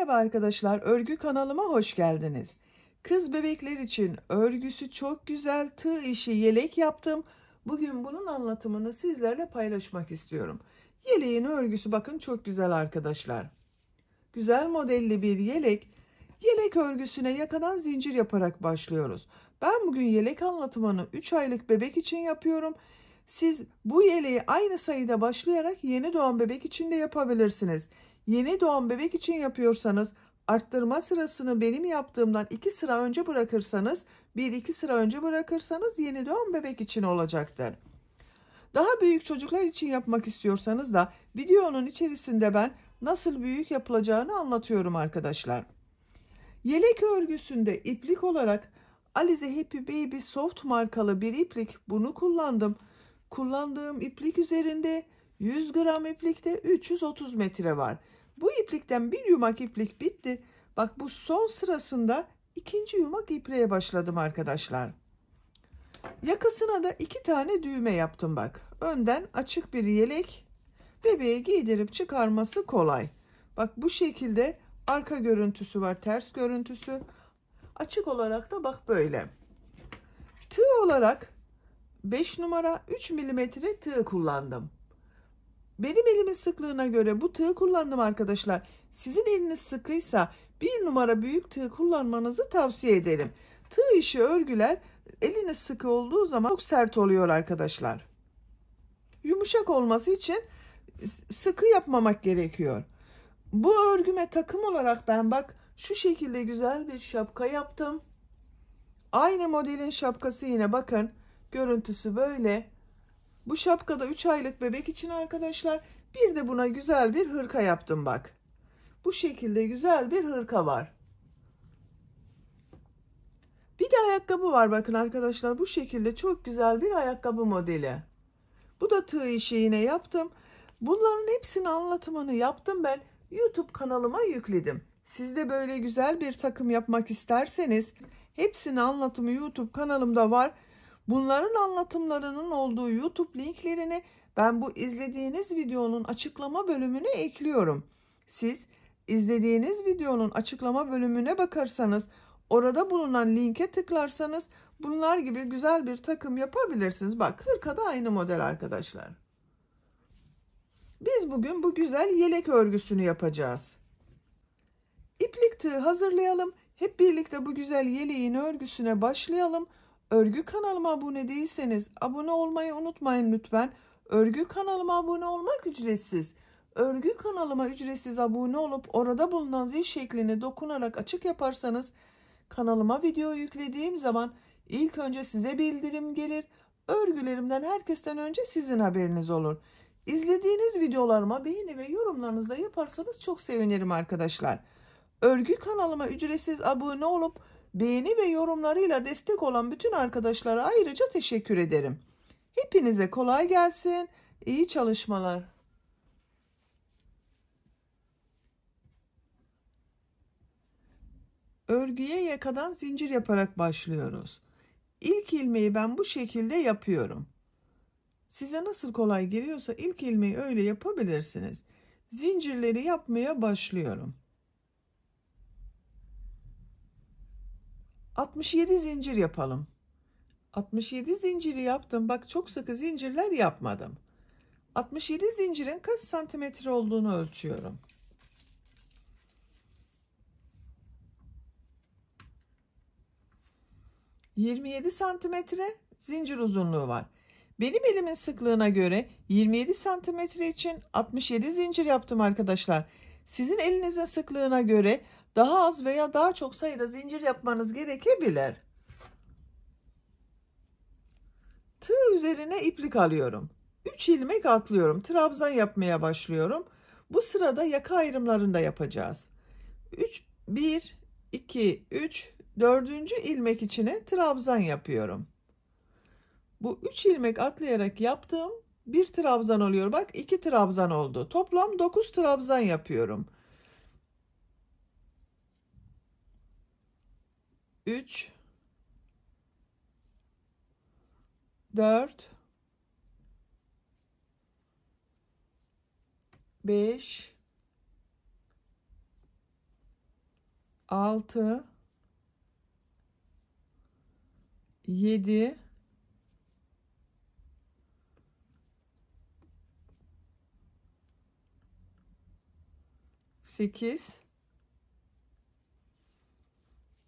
Merhaba arkadaşlar, örgü kanalıma hoş geldiniz. Kız bebekler için örgüsü çok güzel tığ işi yelek yaptım. Bugün bunun anlatımını sizlerle paylaşmak istiyorum. Yeleğin örgüsü bakın çok güzel arkadaşlar. Güzel modelli bir yelek. Yelek örgüsüne yakadan zincir yaparak başlıyoruz. Ben bugün yelek anlatımını 3 aylık bebek için yapıyorum. Siz bu yeleği aynı sayıda başlayarak yeni doğan bebek için de yapabilirsiniz. Yeni doğan bebek için yapıyorsanız arttırma sırasını benim yaptığımdan 2 sıra önce bırakırsanız 1-2 sıra önce bırakırsanız yeni doğan bebek için olacaktır. Daha büyük çocuklar için yapmak istiyorsanız da videonun içerisinde ben nasıl büyük yapılacağını anlatıyorum arkadaşlar. Yelek örgüsünde iplik olarak Alize Happy Baby Soft markalı bir iplik bunu kullandım. Kullandığım iplik üzerinde 100 gram iplikte 330 metre var. Bu iplikten bir yumak iplik bitti. Bak bu son sırasında ikinci yumak ipliğe başladım arkadaşlar. Yakasına da iki tane düğme yaptım bak. Önden açık bir yelek. Bebeğe giydirip çıkarması kolay. Bak bu şekilde arka görüntüsü var ters görüntüsü. Açık olarak da bak böyle. Tığ olarak 5 numara 3 milimetre tığ kullandım. Benim elimin sıklığına göre bu tığ kullandım arkadaşlar. Sizin eliniz sıkıysa bir numara büyük tığ kullanmanızı tavsiye ederim. Tığ işi örgüler eliniz sıkı olduğu zaman çok sert oluyor arkadaşlar. Yumuşak olması için sıkı yapmamak gerekiyor. Bu örgüme takım olarak ben bak şu şekilde güzel bir şapka yaptım. Aynı modelin şapkası yine bakın görüntüsü böyle. Bu şapkada 3 aylık bebek için arkadaşlar bir de buna güzel bir hırka yaptım bak. Bu şekilde güzel bir hırka var. Bir de ayakkabı var bakın arkadaşlar bu şekilde çok güzel bir ayakkabı modeli. Bu da tığ işi yine yaptım. Bunların hepsini anlatımını yaptım ben. YouTube kanalıma yükledim. Siz de böyle güzel bir takım yapmak isterseniz hepsini anlatımı YouTube kanalımda var. Bunların anlatımlarının olduğu YouTube linklerini ben bu izlediğiniz videonun açıklama bölümüne ekliyorum. Siz izlediğiniz videonun açıklama bölümüne bakarsanız orada bulunan linke tıklarsanız bunlar gibi güzel bir takım yapabilirsiniz. Bak hırka da aynı model arkadaşlar. Biz bugün bu güzel yelek örgüsünü yapacağız. İplik tığı hazırlayalım. Hep birlikte bu güzel yeleğin örgüsüne başlayalım. Örgü kanalıma abone değilseniz abone olmayı unutmayın lütfen. Örgü kanalıma abone olmak ücretsiz. Örgü kanalıma ücretsiz abone olup orada bulunan zil şeklini dokunarak açık yaparsanız kanalıma video yüklediğim zaman ilk önce size bildirim gelir. Örgülerimden herkesten önce sizin haberiniz olur. İzlediğiniz videolarıma beğeni ve yorumlarınızda yaparsanız çok sevinirim arkadaşlar. Örgü kanalıma ücretsiz abone olup beğeni ve yorumlarıyla destek olan bütün arkadaşlara ayrıca teşekkür ederim. Hepinize kolay gelsin. iyi çalışmalar. Örgüye yakadan zincir yaparak başlıyoruz. İlk ilmeği ben bu şekilde yapıyorum. Size nasıl kolay geliyorsa ilk ilmeği öyle yapabilirsiniz. Zincirleri yapmaya başlıyorum. 67 zincir yapalım. 67 zinciri yaptım. Bak çok sıkı zincirler yapmadım. 67 zincirin kaç santimetre olduğunu ölçüyorum. ...27 santimetre zincir uzunluğu var. Benim elimin sıklığına göre 27 santimetre için 67 zincir yaptım arkadaşlar. Sizin elinizin sıklığına göre daha az veya daha çok sayıda zincir yapmanız gerekebilir. Tığ üzerine iplik alıyorum. 3 ilmek atlıyorum. Trabzan yapmaya başlıyorum. Bu sırada yaka ayrımlarını da yapacağız. 3 1 2 3 4. ilmek içine trabzan yapıyorum. Bu 3 ilmek atlayarak yaptığım bir trabzan oluyor. Bak 2 trabzan oldu. Toplam 9 trabzan yapıyorum. 3 4 5 6 7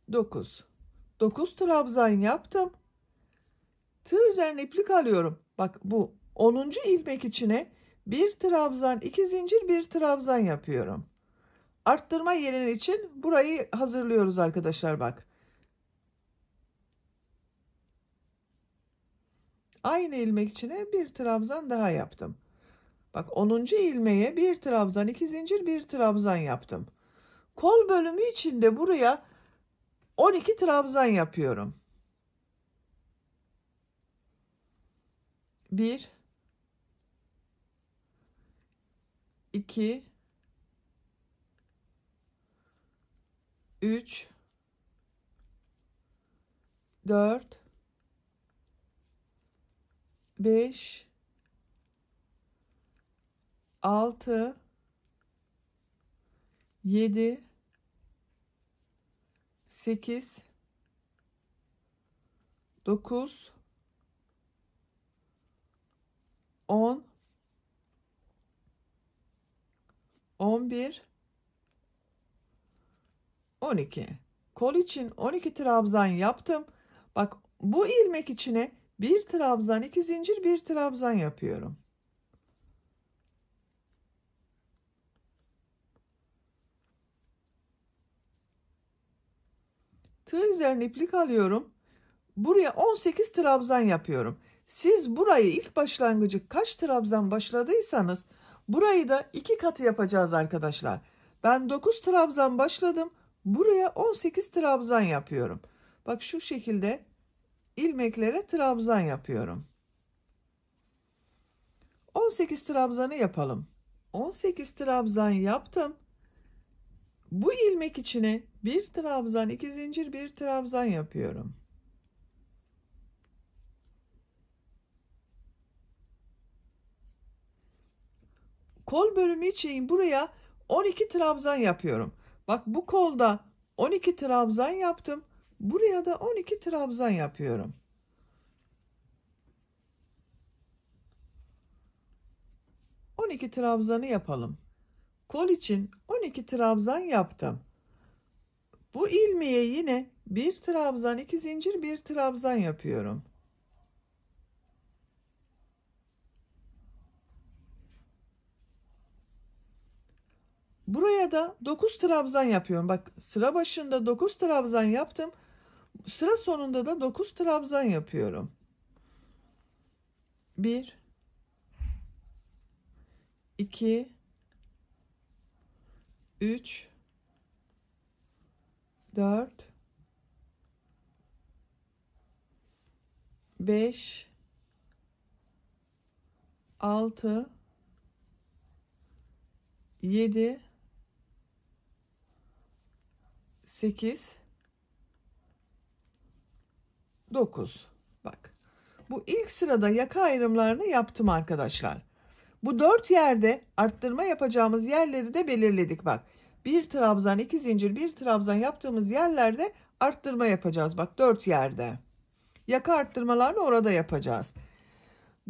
8 9 9 trabzan yaptım. Tığ üzerine iplik alıyorum. Bak bu 10. ilmek içine bir trabzan, iki zincir, bir trabzan yapıyorum. Arttırma yerin için burayı hazırlıyoruz arkadaşlar bak. Aynı ilmek içine bir trabzan daha yaptım. Bak 10. ilmeğe bir trabzan, iki zincir, bir trabzan yaptım. Kol bölümü içinde buraya 12 trabzan yapıyorum. 1 2 3 4 5 6 7 8 9 10 11 12 kol için 12 trabzan yaptım bak bu ilmek içine bir trabzan iki zincir bir trabzan yapıyorum tığ üzerine iplik alıyorum. Buraya 18 trabzan yapıyorum. Siz burayı ilk başlangıcı kaç trabzan başladıysanız burayı da iki katı yapacağız arkadaşlar. Ben 9 trabzan başladım. Buraya 18 trabzan yapıyorum. Bak şu şekilde ilmeklere trabzan yapıyorum. 18 trabzanı yapalım. 18 trabzan yaptım. Bu ilmek içine bir trabzan, iki zincir, bir trabzan yapıyorum. Kol bölümü için buraya 12 trabzan yapıyorum. Bak bu kolda 12 trabzan yaptım. Buraya da 12 trabzan yapıyorum. On iki trabzanı yapalım. Kol için 12 trabzan yaptım. Bu ilmiye yine bir trabzan, iki zincir, bir trabzan yapıyorum. Buraya da 9 trabzan yapıyorum. Bak sıra başında 9 trabzan yaptım. Sıra sonunda da 9 trabzan yapıyorum. 1 2 3 4 5 6 7 8 9 bak bu ilk sırada yaka ayrımlarını yaptım arkadaşlar bu dört yerde arttırma yapacağımız yerleri de belirledik bak bir trabzan iki zincir bir trabzan yaptığımız yerlerde arttırma yapacağız. Bak dört yerde. Yaka arttırmalarını orada yapacağız.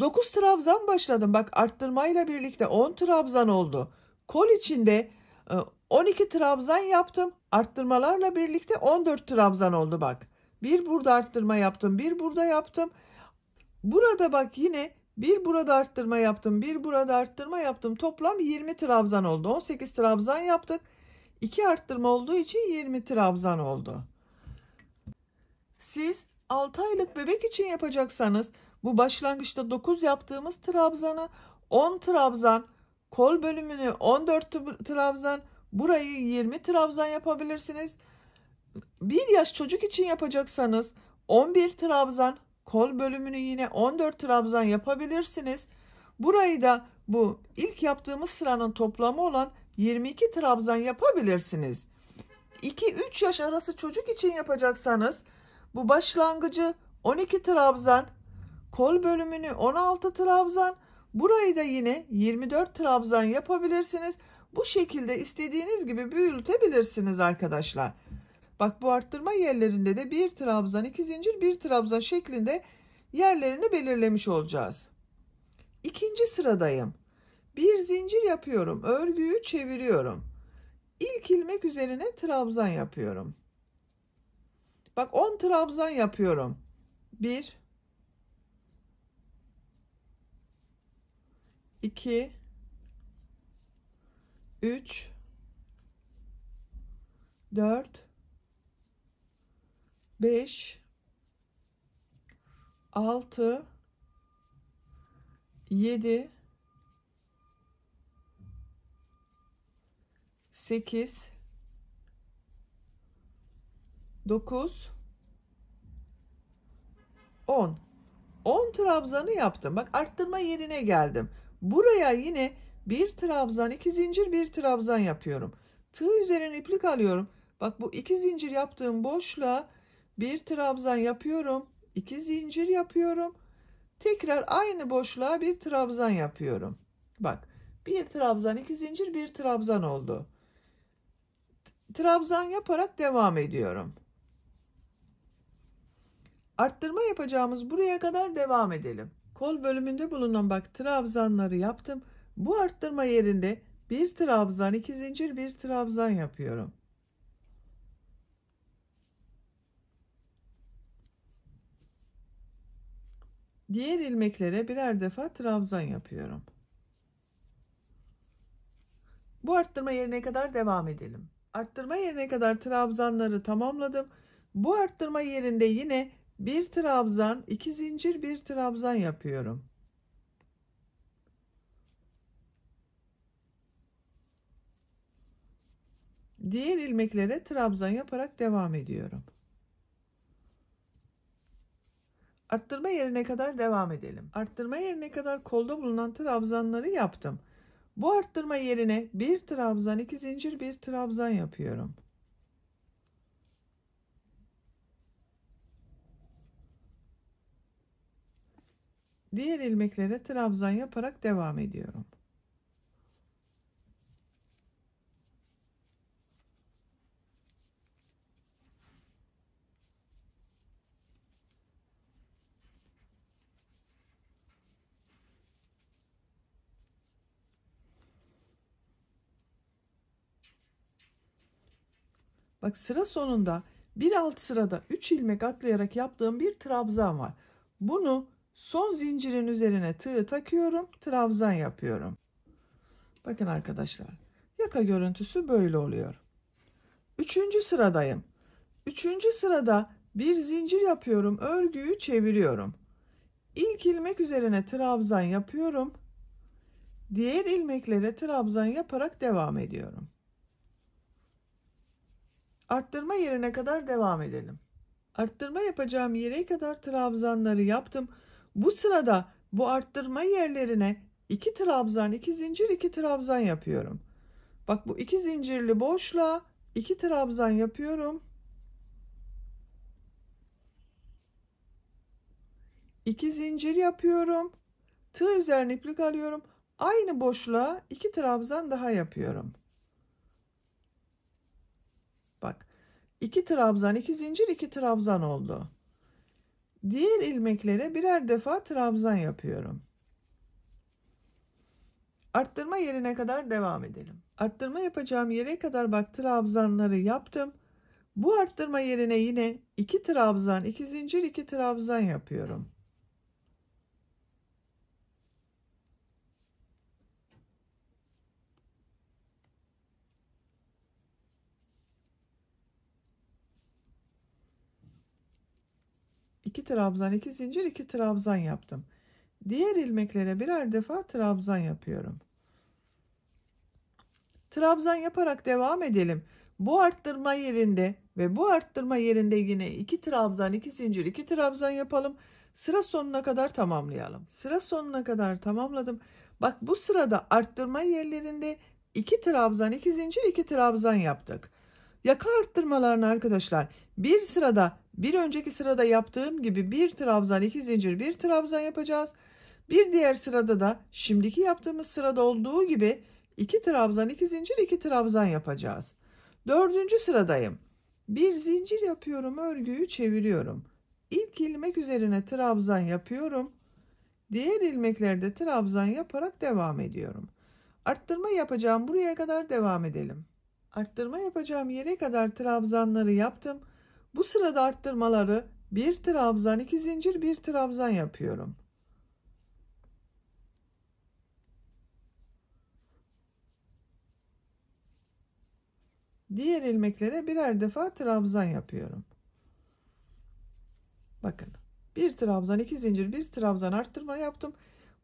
9 trabzan başladım. Bak arttırmayla birlikte 10 trabzan oldu. Kol içinde 12 e, trabzan yaptım. Arttırmalarla birlikte 14 trabzan oldu bak. Bir burada arttırma yaptım. Bir burada yaptım. Burada bak yine bir burada arttırma yaptım. Bir burada arttırma yaptım. Toplam 20 trabzan oldu. 18 trabzan yaptık. 2 arttırma olduğu için 20 trabzan oldu. Siz 6 aylık bebek için yapacaksanız bu başlangıçta 9 yaptığımız trabzanı 10 trabzan, kol bölümünü 14 trabzan, burayı 20 trabzan yapabilirsiniz. 1 yaş çocuk için yapacaksanız 11 trabzan, kol bölümünü yine 14 trabzan yapabilirsiniz. Burayı da bu ilk yaptığımız sıranın toplamı olan 22 trabzan yapabilirsiniz. 2-3 yaş arası çocuk için yapacaksanız bu başlangıcı 12 trabzan, kol bölümünü 16 trabzan, burayı da yine 24 trabzan yapabilirsiniz. Bu şekilde istediğiniz gibi büyütebilirsiniz arkadaşlar. Bak bu arttırma yerlerinde de bir trabzan, iki zincir, bir trabzan şeklinde yerlerini belirlemiş olacağız. İkinci sıradayım. Bir zincir yapıyorum. Örgüyü çeviriyorum. İlk ilmek üzerine trabzan yapıyorum. Bak 10 trabzan yapıyorum. 1 2 3 4 5 6 7 8 9 10 10 trabzanı yaptım. Bak arttırma yerine geldim. Buraya yine bir trabzan, iki zincir, bir trabzan yapıyorum. Tığ üzerine iplik alıyorum. Bak bu iki zincir yaptığım boşluğa bir trabzan yapıyorum. iki zincir yapıyorum. Tekrar aynı boşluğa bir trabzan yapıyorum. Bak bir trabzan, iki zincir, bir trabzan oldu trabzan yaparak devam ediyorum. Arttırma yapacağımız buraya kadar devam edelim. Kol bölümünde bulunan bak trabzanları yaptım. Bu arttırma yerinde bir trabzan, iki zincir, bir trabzan yapıyorum. Diğer ilmeklere birer defa trabzan yapıyorum. Bu arttırma yerine kadar devam edelim arttırma yerine kadar trabzanları tamamladım. Bu arttırma yerinde yine bir trabzan, iki zincir, bir trabzan yapıyorum. Diğer ilmeklere trabzan yaparak devam ediyorum. Arttırma yerine kadar devam edelim. Arttırma yerine kadar kolda bulunan trabzanları yaptım. Bu arttırma yerine bir trabzan, iki zincir, bir trabzan yapıyorum. Diğer ilmeklere trabzan yaparak devam ediyorum. Bak sıra sonunda bir alt sırada 3 ilmek atlayarak yaptığım bir trabzan var. Bunu son zincirin üzerine tığı takıyorum. Trabzan yapıyorum. Bakın arkadaşlar. Yaka görüntüsü böyle oluyor. Üçüncü sıradayım. Üçüncü sırada bir zincir yapıyorum. Örgüyü çeviriyorum. İlk ilmek üzerine trabzan yapıyorum. Diğer ilmeklere trabzan yaparak devam ediyorum. Arttırma yerine kadar devam edelim. Arttırma yapacağım yere kadar trabzanları yaptım. Bu sırada bu arttırma yerlerine 2 trabzan, 2 zincir, 2 trabzan yapıyorum. Bak bu 2 zincirli boşluğa 2 trabzan yapıyorum. 2 zincir yapıyorum. Tığ üzerine iplik alıyorum. Aynı boşluğa 2 trabzan daha yapıyorum. 2 trabzan, 2 zincir, 2 trabzan oldu. Diğer ilmeklere birer defa trabzan yapıyorum. Arttırma yerine kadar devam edelim. Arttırma yapacağım yere kadar bak trabzanları yaptım. Bu arttırma yerine yine 2 trabzan, 2 zincir, 2 trabzan yapıyorum. 2 trabzan 2 zincir 2 trabzan yaptım diğer ilmeklere birer defa trabzan yapıyorum trabzan yaparak devam edelim bu arttırma yerinde ve bu arttırma yerinde yine 2 trabzan 2 zincir 2 trabzan yapalım sıra sonuna kadar tamamlayalım sıra sonuna kadar tamamladım bak bu sırada arttırma yerlerinde 2 trabzan 2 zincir 2 trabzan yaptık yaka arttırmalarını arkadaşlar bir sırada bir önceki sırada yaptığım gibi bir trabzan, iki zincir, bir trabzan yapacağız. Bir diğer sırada da şimdiki yaptığımız sırada olduğu gibi iki trabzan, iki zincir, iki trabzan yapacağız. Dördüncü sıradayım. Bir zincir yapıyorum, örgüyü çeviriyorum. İlk ilmek üzerine trabzan yapıyorum. Diğer ilmeklerde trabzan yaparak devam ediyorum. Arttırma yapacağım buraya kadar devam edelim. Arttırma yapacağım yere kadar trabzanları yaptım. Bu sırada arttırmaları bir trabzan, iki zincir, bir trabzan yapıyorum. Diğer ilmeklere birer defa trabzan yapıyorum. Bakın. Bir trabzan, iki zincir, bir trabzan arttırma yaptım.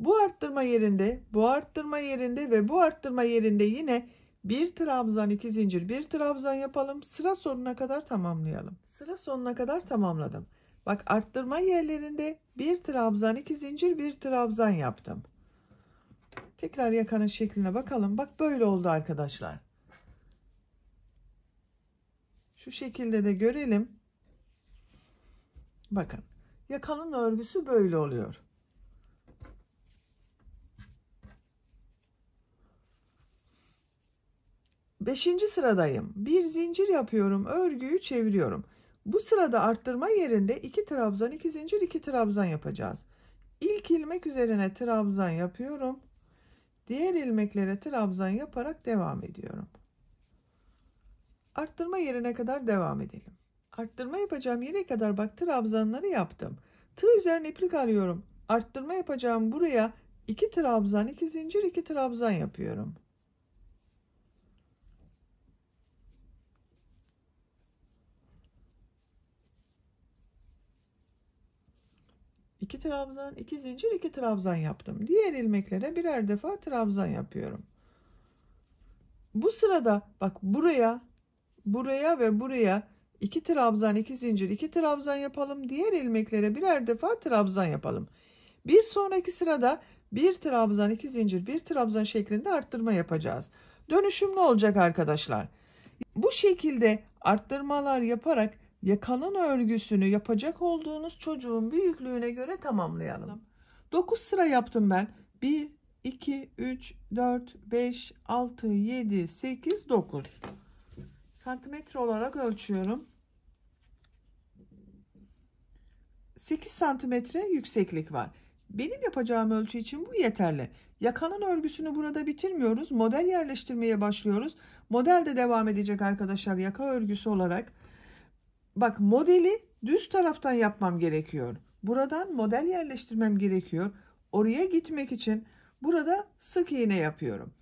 Bu arttırma yerinde, bu arttırma yerinde ve bu arttırma yerinde yine bir trabzan, iki zincir, bir trabzan yapalım. Sıra sonuna kadar tamamlayalım. Sıra sonuna kadar tamamladım. Bak arttırma yerlerinde bir trabzan, iki zincir, bir trabzan yaptım. Tekrar yakanın şekline bakalım. Bak böyle oldu arkadaşlar. Şu şekilde de görelim. Bakın. Yakanın örgüsü böyle oluyor. Beşinci sıradayım. Bir zincir yapıyorum. Örgüyü çeviriyorum. Bu sırada arttırma yerinde 2 trabzan 2 zincir 2 trabzan yapacağız. İlk ilmek üzerine trabzan yapıyorum. Diğer ilmeklere trabzan yaparak devam ediyorum. Arttırma yerine kadar devam edelim. Arttırma yapacağım yere kadar bak trabzanları yaptım. Tığ üzerine iplik alıyorum. Arttırma yapacağım buraya 2 trabzan 2 zincir 2 trabzan yapıyorum. 2 trabzan, 2 zincir, 2 trabzan yaptım. Diğer ilmeklere birer defa trabzan yapıyorum. Bu sırada bak buraya, buraya ve buraya 2 trabzan, 2 zincir, 2 trabzan yapalım. Diğer ilmeklere birer defa trabzan yapalım. Bir sonraki sırada 1 trabzan, 2 zincir, 1 trabzan şeklinde arttırma yapacağız. Dönüşüm ne olacak arkadaşlar. Bu şekilde arttırmalar yaparak Yakanın örgüsünü yapacak olduğunuz çocuğun büyüklüğüne göre tamamlayalım. 9 sıra yaptım ben. 1, 2, 3, 4, 5, 6, 7, 8, 9. Santimetre olarak ölçüyorum. 8 santimetre yükseklik var. Benim yapacağım ölçü için bu yeterli. Yakanın örgüsünü burada bitirmiyoruz. Model yerleştirmeye başlıyoruz. Model de devam edecek arkadaşlar yaka örgüsü olarak. Bak modeli düz taraftan yapmam gerekiyor. Buradan model yerleştirmem gerekiyor. Oraya gitmek için burada sık iğne yapıyorum.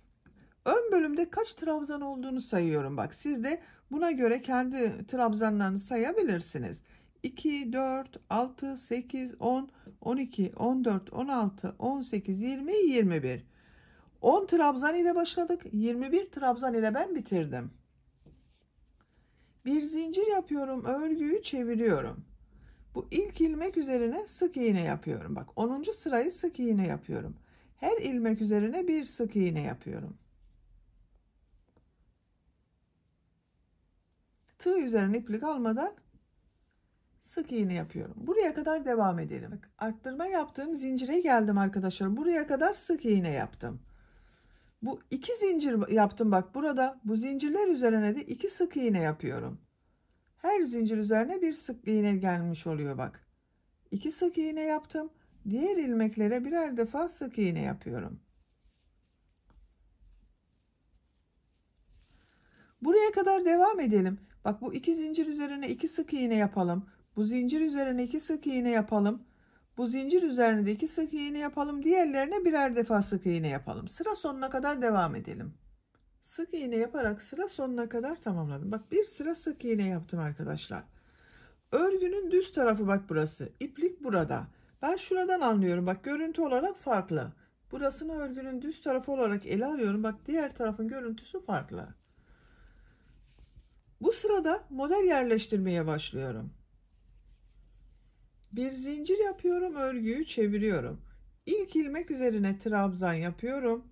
Ön bölümde kaç trabzan olduğunu sayıyorum. Bak siz de buna göre kendi trabzanlarını sayabilirsiniz. 2, 4, 6, 8, 10, 12, 14, 16, 18, 20, 21. 10 trabzan ile başladık. 21 trabzan ile ben bitirdim. Bir zincir yapıyorum. Örgüyü çeviriyorum. Bu ilk ilmek üzerine sık iğne yapıyorum. Bak 10. sırayı sık iğne yapıyorum. Her ilmek üzerine bir sık iğne yapıyorum. Tığ üzerine iplik almadan sık iğne yapıyorum. Buraya kadar devam edelim. Arttırma yaptığım zincire geldim arkadaşlar. Buraya kadar sık iğne yaptım. Bu iki zincir yaptım bak burada. Bu zincirler üzerine de iki sık iğne yapıyorum. Her zincir üzerine bir sık iğne gelmiş oluyor bak. İki sık iğne yaptım. Diğer ilmeklere birer defa sık iğne yapıyorum. Buraya kadar devam edelim. Bak bu iki zincir üzerine iki sık iğne yapalım. Bu zincir üzerine iki sık iğne yapalım. Bu zincir üzerinde iki sık iğne yapalım. Diğerlerine birer defa sık iğne yapalım. Sıra sonuna kadar devam edelim. Sık iğne yaparak sıra sonuna kadar tamamladım. Bak bir sıra sık iğne yaptım arkadaşlar. Örgünün düz tarafı bak burası. iplik burada. Ben şuradan anlıyorum. Bak görüntü olarak farklı. Burasını örgünün düz tarafı olarak ele alıyorum. Bak diğer tarafın görüntüsü farklı. Bu sırada model yerleştirmeye başlıyorum. Bir zincir yapıyorum. Örgüyü çeviriyorum. İlk ilmek üzerine trabzan yapıyorum.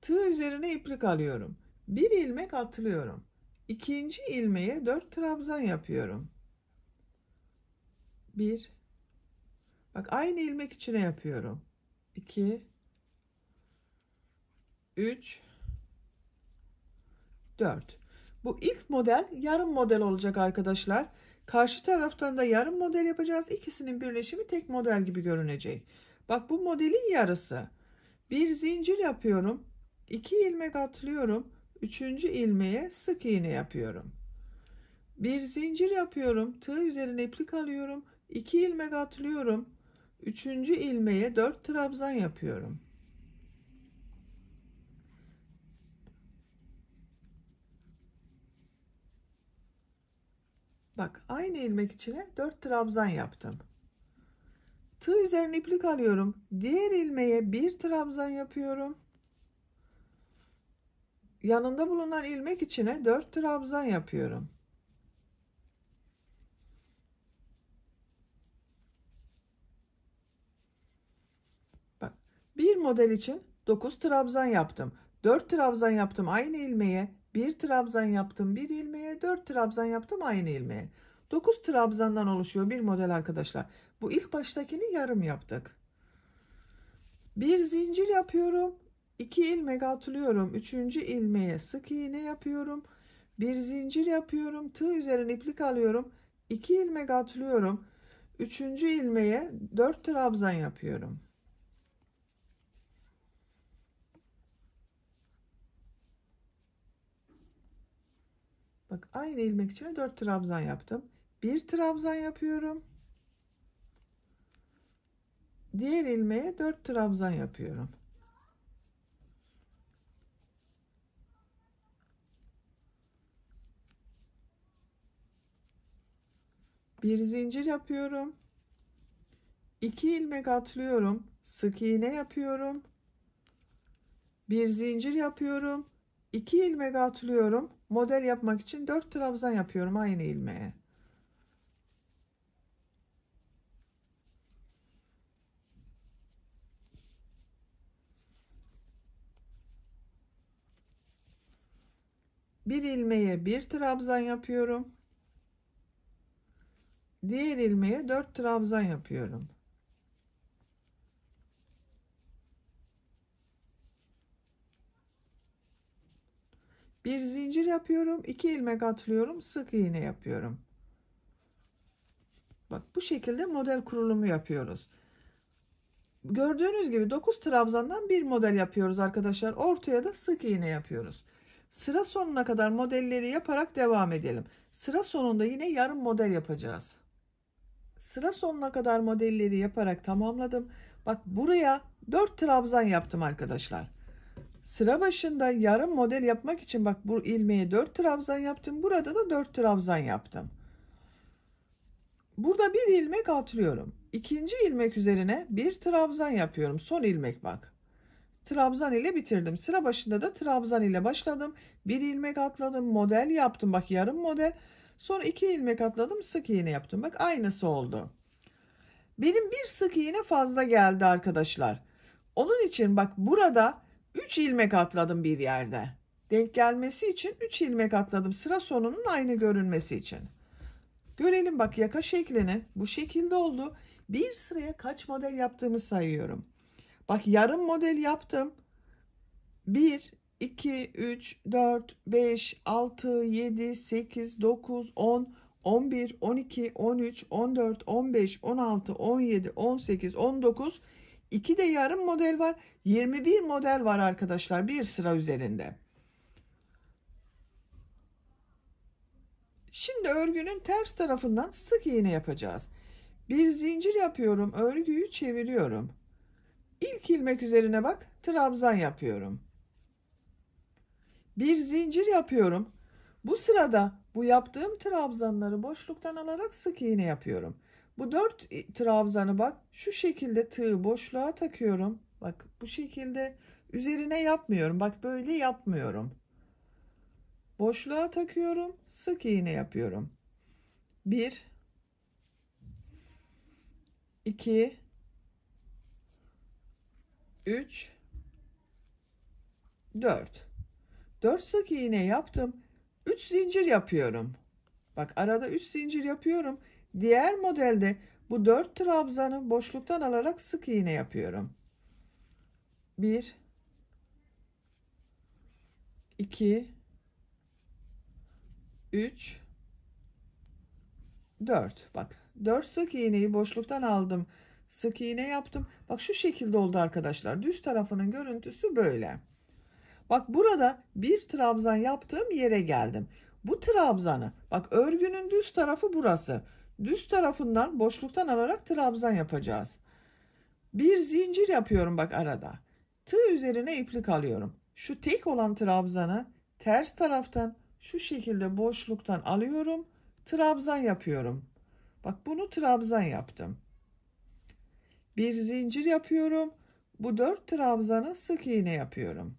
Tığ üzerine iplik alıyorum. Bir ilmek atlıyorum. İkinci ilmeğe 4 trabzan yapıyorum. 1 Bak aynı ilmek içine yapıyorum. 2 3 4 Bu ilk model yarım model olacak arkadaşlar. Karşı taraftan da yarım model yapacağız. İkisinin birleşimi tek model gibi görünecek. Bak bu modelin yarısı. Bir zincir yapıyorum. 2 ilmek atlıyorum. Üçüncü ilmeğe sık iğne yapıyorum. Bir zincir yapıyorum. Tığ üzerine iplik alıyorum. 2 ilmek atlıyorum. Üçüncü ilmeğe 4 trabzan yapıyorum. Bak aynı ilmek içine 4 trabzan yaptım. Tığ üzerine iplik alıyorum. Diğer ilmeğe bir trabzan yapıyorum. Yanında bulunan ilmek içine 4 trabzan yapıyorum. Bak bir model için 9 trabzan yaptım. 4 trabzan yaptım aynı ilmeğe 1 trabzan yaptım bir ilmeğe 4 trabzan yaptım aynı ilmeğe 9 trabzandan oluşuyor bir model arkadaşlar bu ilk baştakini yarım yaptık bir zincir yapıyorum 2 ilmek atlıyorum 3. ilmeğe sık iğne yapıyorum bir zincir yapıyorum tığ üzerine iplik alıyorum 2 ilmek atlıyorum 3. ilmeğe 4 trabzan yapıyorum Bak aynı ilmek içine 4 trabzan yaptım. Bir trabzan yapıyorum. Diğer ilmeğe 4 trabzan yapıyorum. Bir zincir yapıyorum. 2 ilmek atlıyorum. Sık iğne yapıyorum. Bir zincir yapıyorum. 2 ilmek atlıyorum. Model yapmak için 4 trabzan yapıyorum aynı ilmeğe. Bir ilmeğe bir trabzan yapıyorum. Diğer ilmeğe 4 trabzan yapıyorum. bir zincir yapıyorum iki ilmek atlıyorum sık iğne yapıyorum bak bu şekilde model kurulumu yapıyoruz gördüğünüz gibi 9 trabzandan bir model yapıyoruz arkadaşlar ortaya da sık iğne yapıyoruz sıra sonuna kadar modelleri yaparak devam edelim sıra sonunda yine yarım model yapacağız sıra sonuna kadar modelleri yaparak tamamladım bak buraya 4 trabzan yaptım arkadaşlar Sıra başında yarım model yapmak için bak bu ilmeği 4 trabzan yaptım. Burada da 4 trabzan yaptım. Burada bir ilmek atlıyorum. İkinci ilmek üzerine bir trabzan yapıyorum. Son ilmek bak. Trabzan ile bitirdim. Sıra başında da trabzan ile başladım. Bir ilmek atladım. Model yaptım. Bak yarım model. Sonra iki ilmek atladım. Sık iğne yaptım. Bak aynısı oldu. Benim bir sık iğne fazla geldi arkadaşlar. Onun için bak burada 3 ilmek atladım bir yerde. Denk gelmesi için 3 ilmek atladım sıra sonunun aynı görünmesi için. Görelim bak yaka şeklini. Bu şekilde oldu. Bir sıraya kaç model yaptığımı sayıyorum. Bak yarım model yaptım. 1, 2, 3, 4, 5, 6, 7, 8, 9, 10, 11, 12, 13, 14, 15, 16, 17, 18, 19, 2 de yarım model var. 21 model var arkadaşlar bir sıra üzerinde. Şimdi örgünün ters tarafından sık iğne yapacağız. Bir zincir yapıyorum. Örgüyü çeviriyorum. İlk ilmek üzerine bak trabzan yapıyorum. Bir zincir yapıyorum. Bu sırada bu yaptığım trabzanları boşluktan alarak sık iğne yapıyorum. Bu dört trabzanı bak şu şekilde tığı boşluğa takıyorum. Bak bu şekilde üzerine yapmıyorum. Bak böyle yapmıyorum. Boşluğa takıyorum. Sık iğne yapıyorum. 1 2 3 4 4 sık iğne yaptım. 3 zincir yapıyorum. Bak arada 3 zincir yapıyorum. Diğer modelde bu 4 trabzanı boşluktan alarak sık iğne yapıyorum. 1 2 3 4 bak 4 sık iğneyi boşluktan aldım sık iğne yaptım bak şu şekilde oldu arkadaşlar düz tarafının görüntüsü böyle bak burada bir trabzan yaptığım yere geldim bu trabzanı bak örgünün düz tarafı burası düz tarafından boşluktan alarak trabzan yapacağız. Bir zincir yapıyorum bak arada. Tığ üzerine iplik alıyorum. Şu tek olan trabzanı ters taraftan şu şekilde boşluktan alıyorum. Trabzan yapıyorum. Bak bunu trabzan yaptım. Bir zincir yapıyorum. Bu dört trabzanı sık iğne yapıyorum.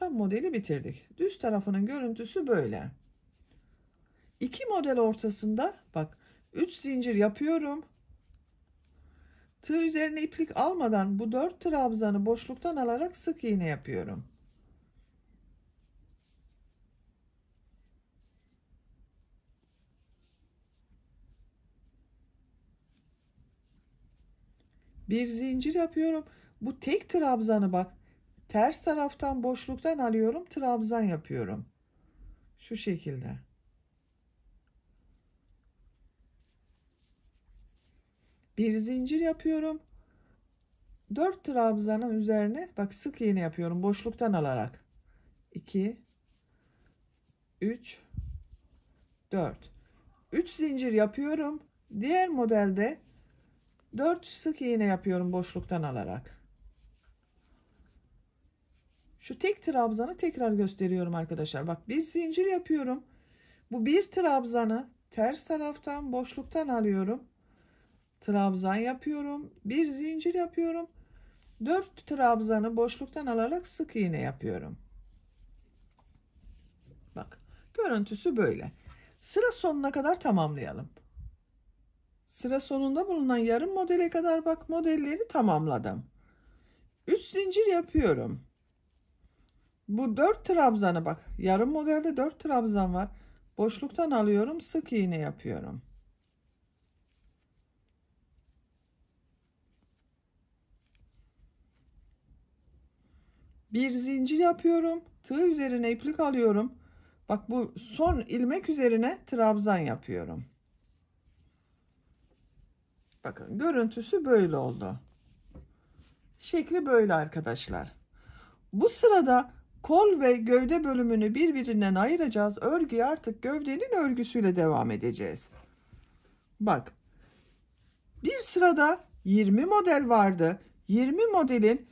Tam modeli bitirdik. Düz tarafının görüntüsü böyle. İki model ortasında bak 3 zincir yapıyorum. Tığ üzerine iplik almadan bu 4 trabzanı boşluktan alarak sık iğne yapıyorum. Bir zincir yapıyorum. Bu tek trabzanı bak Ters taraftan boşluktan alıyorum. Trabzan yapıyorum. Şu şekilde. Bir zincir yapıyorum. 4 trabzanın üzerine bak sık iğne yapıyorum boşluktan alarak 2 3 4 3 zincir yapıyorum diğer modelde 4 sık iğne yapıyorum boşluktan alarak şu tek trabzanı tekrar gösteriyorum arkadaşlar. Bak bir zincir yapıyorum. Bu bir trabzanı ters taraftan boşluktan alıyorum. Trabzan yapıyorum. Bir zincir yapıyorum. Dört trabzanı boşluktan alarak sık iğne yapıyorum. Bak görüntüsü böyle. Sıra sonuna kadar tamamlayalım. Sıra sonunda bulunan yarım modele kadar bak modelleri tamamladım. 3 zincir yapıyorum. Bu 4 trabzanı bak yarım modelde 4 trabzan var. Boşluktan alıyorum sık iğne yapıyorum. Bir zincir yapıyorum. Tığ üzerine iplik alıyorum. Bak bu son ilmek üzerine trabzan yapıyorum. Bakın görüntüsü böyle oldu. Şekli böyle arkadaşlar. Bu sırada Kol ve gövde bölümünü birbirinden ayıracağız. Örgüyü artık gövdenin örgüsüyle devam edeceğiz. Bak. Bir sırada 20 model vardı. 20 modelin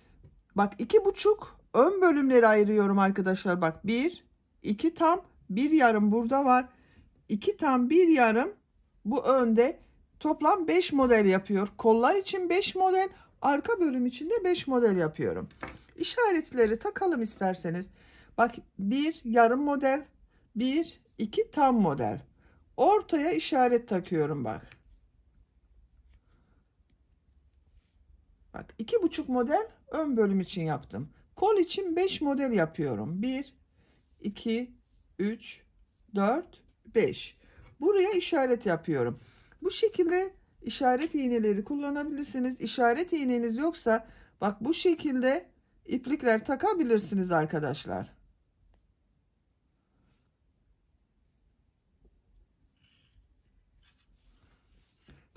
bak iki buçuk ön bölümleri ayırıyorum arkadaşlar. Bak bir, iki tam, bir yarım burada var. İki tam bir yarım bu önde toplam 5 model yapıyor. Kollar için 5 model, arka bölüm için de 5 model yapıyorum. İşaretleri takalım isterseniz. Bak bir yarım model, bir iki tam model. Ortaya işaret takıyorum bak. Bak iki buçuk model ön bölüm için yaptım. Kol için beş model yapıyorum. Bir iki üç dört beş. Buraya işaret yapıyorum. Bu şekilde işaret iğneleri kullanabilirsiniz. İşaret iğneniz yoksa bak bu şekilde iplikler takabilirsiniz arkadaşlar.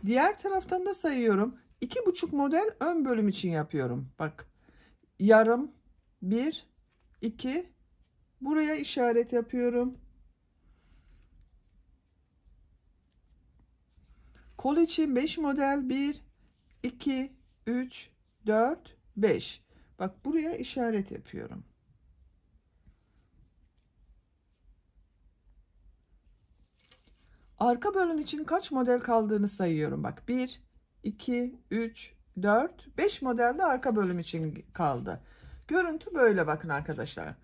Diğer taraftan da sayıyorum. İki buçuk model ön bölüm için yapıyorum. Bak yarım, bir, iki. Buraya işaret yapıyorum. Kol için 5 model 1, 2, 3, 4, 5. Bak buraya işaret yapıyorum. Arka bölüm için kaç model kaldığını sayıyorum. Bak 1, 2, 3, 4, 5 model de arka bölüm için kaldı. Görüntü böyle bakın arkadaşlar.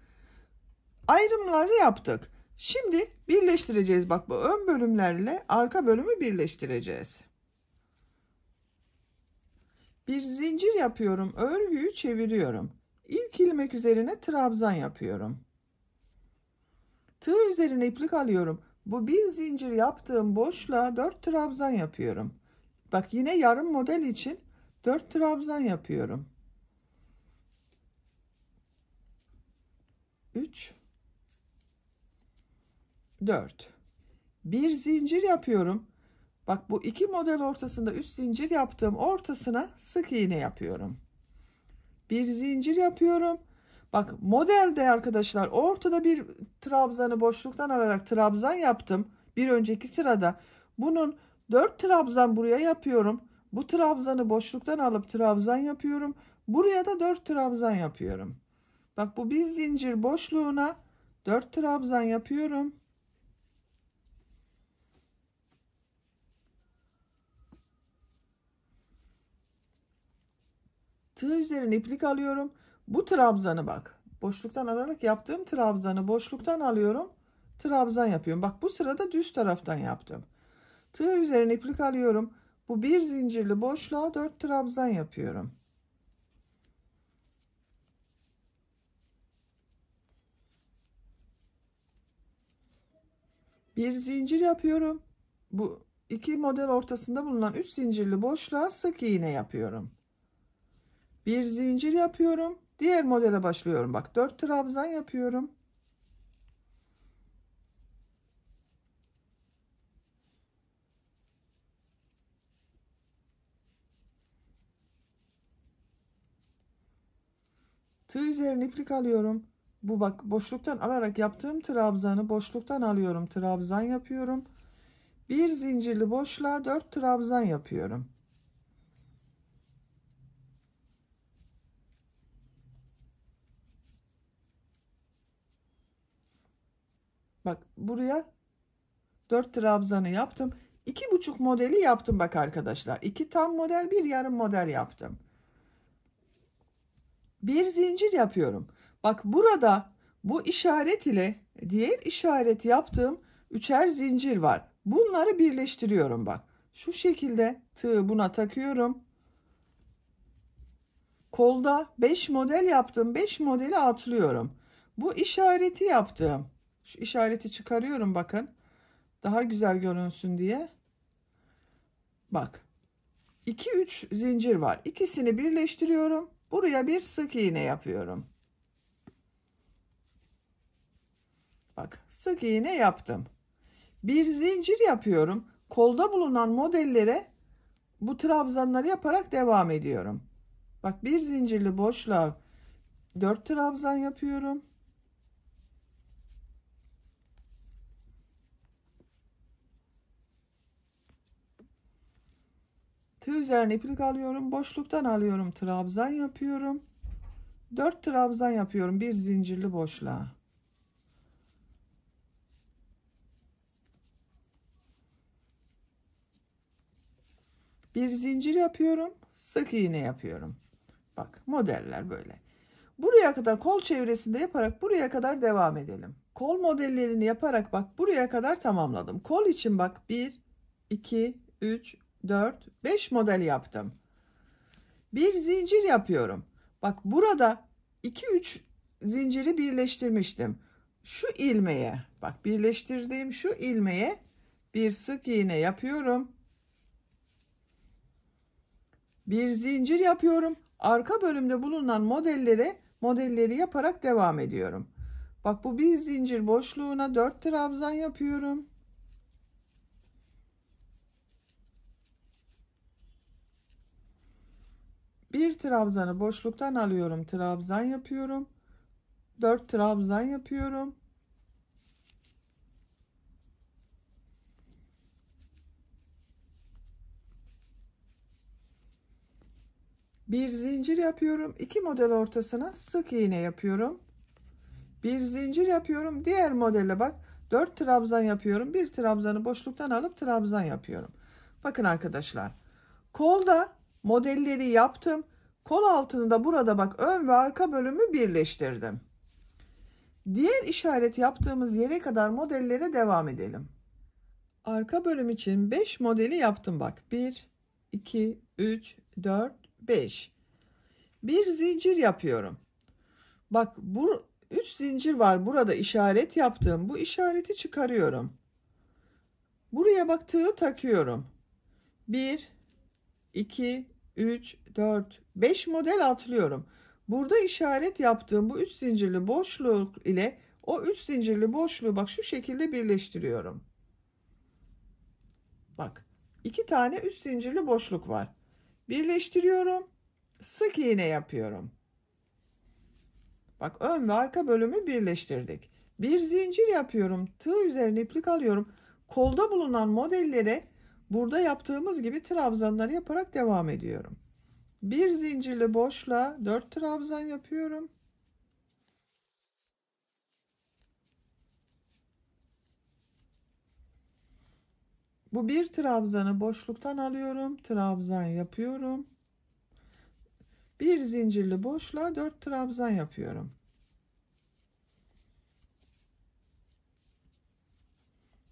Ayrımları yaptık. Şimdi birleştireceğiz. Bak bu ön bölümlerle arka bölümü birleştireceğiz. Bir zincir yapıyorum. Örgüyü çeviriyorum. İlk ilmek üzerine trabzan yapıyorum. Tığ üzerine iplik alıyorum. Bu bir zincir yaptığım boşluğa 4 trabzan yapıyorum. Bak yine yarım model için 4 trabzan yapıyorum. 3 4 bir zincir yapıyorum Bak bu iki model ortasında üst zincir yaptığım ortasına sık iğne yapıyorum. Bir zincir yapıyorum. Bak modelde arkadaşlar ortada bir trabzanı boşluktan alarak trabzan yaptım. Bir önceki sırada bunun 4 trabzan buraya yapıyorum. Bu trabzanı boşluktan alıp trabzan yapıyorum. Buraya da 4 trabzan yapıyorum. Bak bu bir zincir boşluğuna 4 trabzan yapıyorum. Tığ üzerine iplik alıyorum. Bu trabzanı bak. Boşluktan alarak yaptığım trabzanı boşluktan alıyorum. Trabzan yapıyorum. Bak bu sırada düz taraftan yaptım. Tığ üzerine iplik alıyorum. Bu bir zincirli boşluğa dört trabzan yapıyorum. Bir zincir yapıyorum. Bu iki model ortasında bulunan üç zincirli boşluğa sık iğne yapıyorum bir zincir yapıyorum diğer modele başlıyorum bak 4 trabzan yapıyorum tığ üzerine iplik alıyorum bu bak boşluktan alarak yaptığım trabzanı boşluktan alıyorum trabzan yapıyorum bir zincirli boşluğa 4 trabzan yapıyorum Bak buraya 4 trabzanı yaptım. 2,5 modeli yaptım bak arkadaşlar. 2 tam model, bir yarım model yaptım. Bir zincir yapıyorum. Bak burada bu işaret ile diğer işaret yaptığım üçer zincir var. Bunları birleştiriyorum bak. Şu şekilde tığı buna takıyorum. Kolda 5 model yaptım. 5 modeli atlıyorum. Bu işareti yaptım. Şu işareti çıkarıyorum bakın. Daha güzel görünsün diye. Bak. 2-3 zincir var. İkisini birleştiriyorum. Buraya bir sık iğne yapıyorum. Bak sık iğne yaptım. Bir zincir yapıyorum. Kolda bulunan modellere bu trabzanları yaparak devam ediyorum. Bak bir zincirli boşluğa 4 trabzan yapıyorum. Tığ üzerine iplik alıyorum. Boşluktan alıyorum. Trabzan yapıyorum. 4 trabzan yapıyorum. Bir zincirli boşluğa. Bir zincir yapıyorum. Sık iğne yapıyorum. Bak modeller böyle. Buraya kadar kol çevresinde yaparak buraya kadar devam edelim. Kol modellerini yaparak bak buraya kadar tamamladım. Kol için bak 1, 2, 3, 4, 5 model yaptım. Bir zincir yapıyorum. Bak burada 2 3 zinciri birleştirmiştim. Şu ilmeğe bak birleştirdiğim şu ilmeğe bir sık iğne yapıyorum. Bir zincir yapıyorum. Arka bölümde bulunan modellere modelleri yaparak devam ediyorum. Bak bu bir zincir boşluğuna 4 trabzan yapıyorum. Bir trabzanı boşluktan alıyorum. Trabzan yapıyorum. 4 trabzan yapıyorum. Bir zincir yapıyorum. iki model ortasına sık iğne yapıyorum. Bir zincir yapıyorum. Diğer modele bak. 4 trabzan yapıyorum. Bir trabzanı boşluktan alıp trabzan yapıyorum. Bakın arkadaşlar. Kolda modelleri yaptım. Kol altını da burada bak ön ve arka bölümü birleştirdim. Diğer işaret yaptığımız yere kadar modellere devam edelim. Arka bölüm için 5 modeli yaptım bak. 1, 2, 3, 4, 5. Bir zincir yapıyorum. Bak bu 3 zincir var burada işaret yaptığım. Bu işareti çıkarıyorum. Buraya bak tığı takıyorum. 1, 2, 3, 4, 5 model atlıyorum. Burada işaret yaptığım bu 3 zincirli boşluk ile o 3 zincirli boşluğu bak şu şekilde birleştiriyorum. Bak 2 tane 3 zincirli boşluk var. Birleştiriyorum. Sık iğne yapıyorum. Bak ön ve arka bölümü birleştirdik. Bir zincir yapıyorum. Tığ üzerine iplik alıyorum. Kolda bulunan modellere Burada yaptığımız gibi trabzanları yaparak devam ediyorum. Bir zincirli boşla 4 trabzan yapıyorum. Bu bir trabzanı boşluktan alıyorum. Trabzan yapıyorum. Bir zincirli boşla 4 trabzan yapıyorum.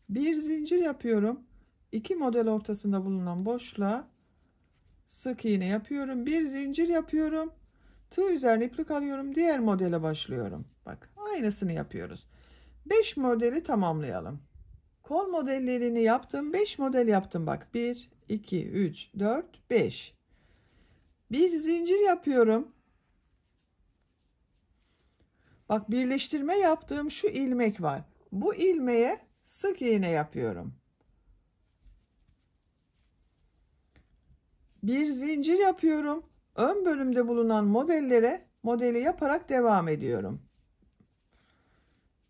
Bir zincir yapıyorum iki model ortasında bulunan boşluğa sık iğne yapıyorum. Bir zincir yapıyorum. Tığ üzerine iplik alıyorum. Diğer modele başlıyorum. Bak aynısını yapıyoruz. 5 modeli tamamlayalım. Kol modellerini yaptım. 5 model yaptım. Bak 1, 2, 3, 4, 5. Bir zincir yapıyorum. Bak birleştirme yaptığım şu ilmek var. Bu ilmeğe sık iğne yapıyorum. bir zincir yapıyorum. Ön bölümde bulunan modellere modeli yaparak devam ediyorum.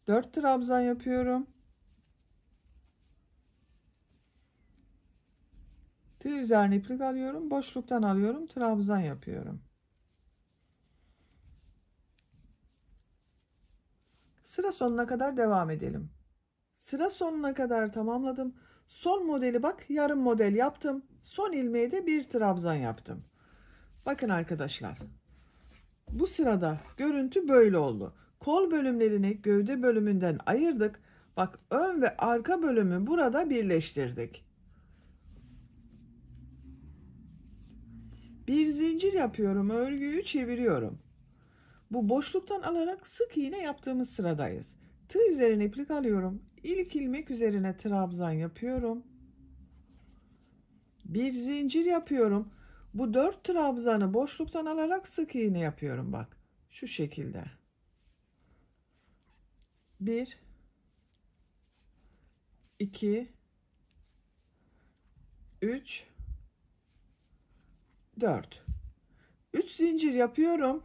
4 trabzan yapıyorum. Tığ üzerine iplik alıyorum. Boşluktan alıyorum. Trabzan yapıyorum. Sıra sonuna kadar devam edelim. Sıra sonuna kadar tamamladım. Son modeli bak yarım model yaptım. Son ilmeği de bir trabzan yaptım. Bakın arkadaşlar. Bu sırada görüntü böyle oldu. Kol bölümlerini gövde bölümünden ayırdık. Bak ön ve arka bölümü burada birleştirdik. Bir zincir yapıyorum. Örgüyü çeviriyorum. Bu boşluktan alarak sık iğne yaptığımız sıradayız. Tığ üzerine iplik alıyorum. İlk ilmek üzerine trabzan yapıyorum bir zincir yapıyorum. Bu dört trabzanı boşluktan alarak sık iğne yapıyorum bak. Şu şekilde. Bir, iki, üç, dört. Üç zincir yapıyorum.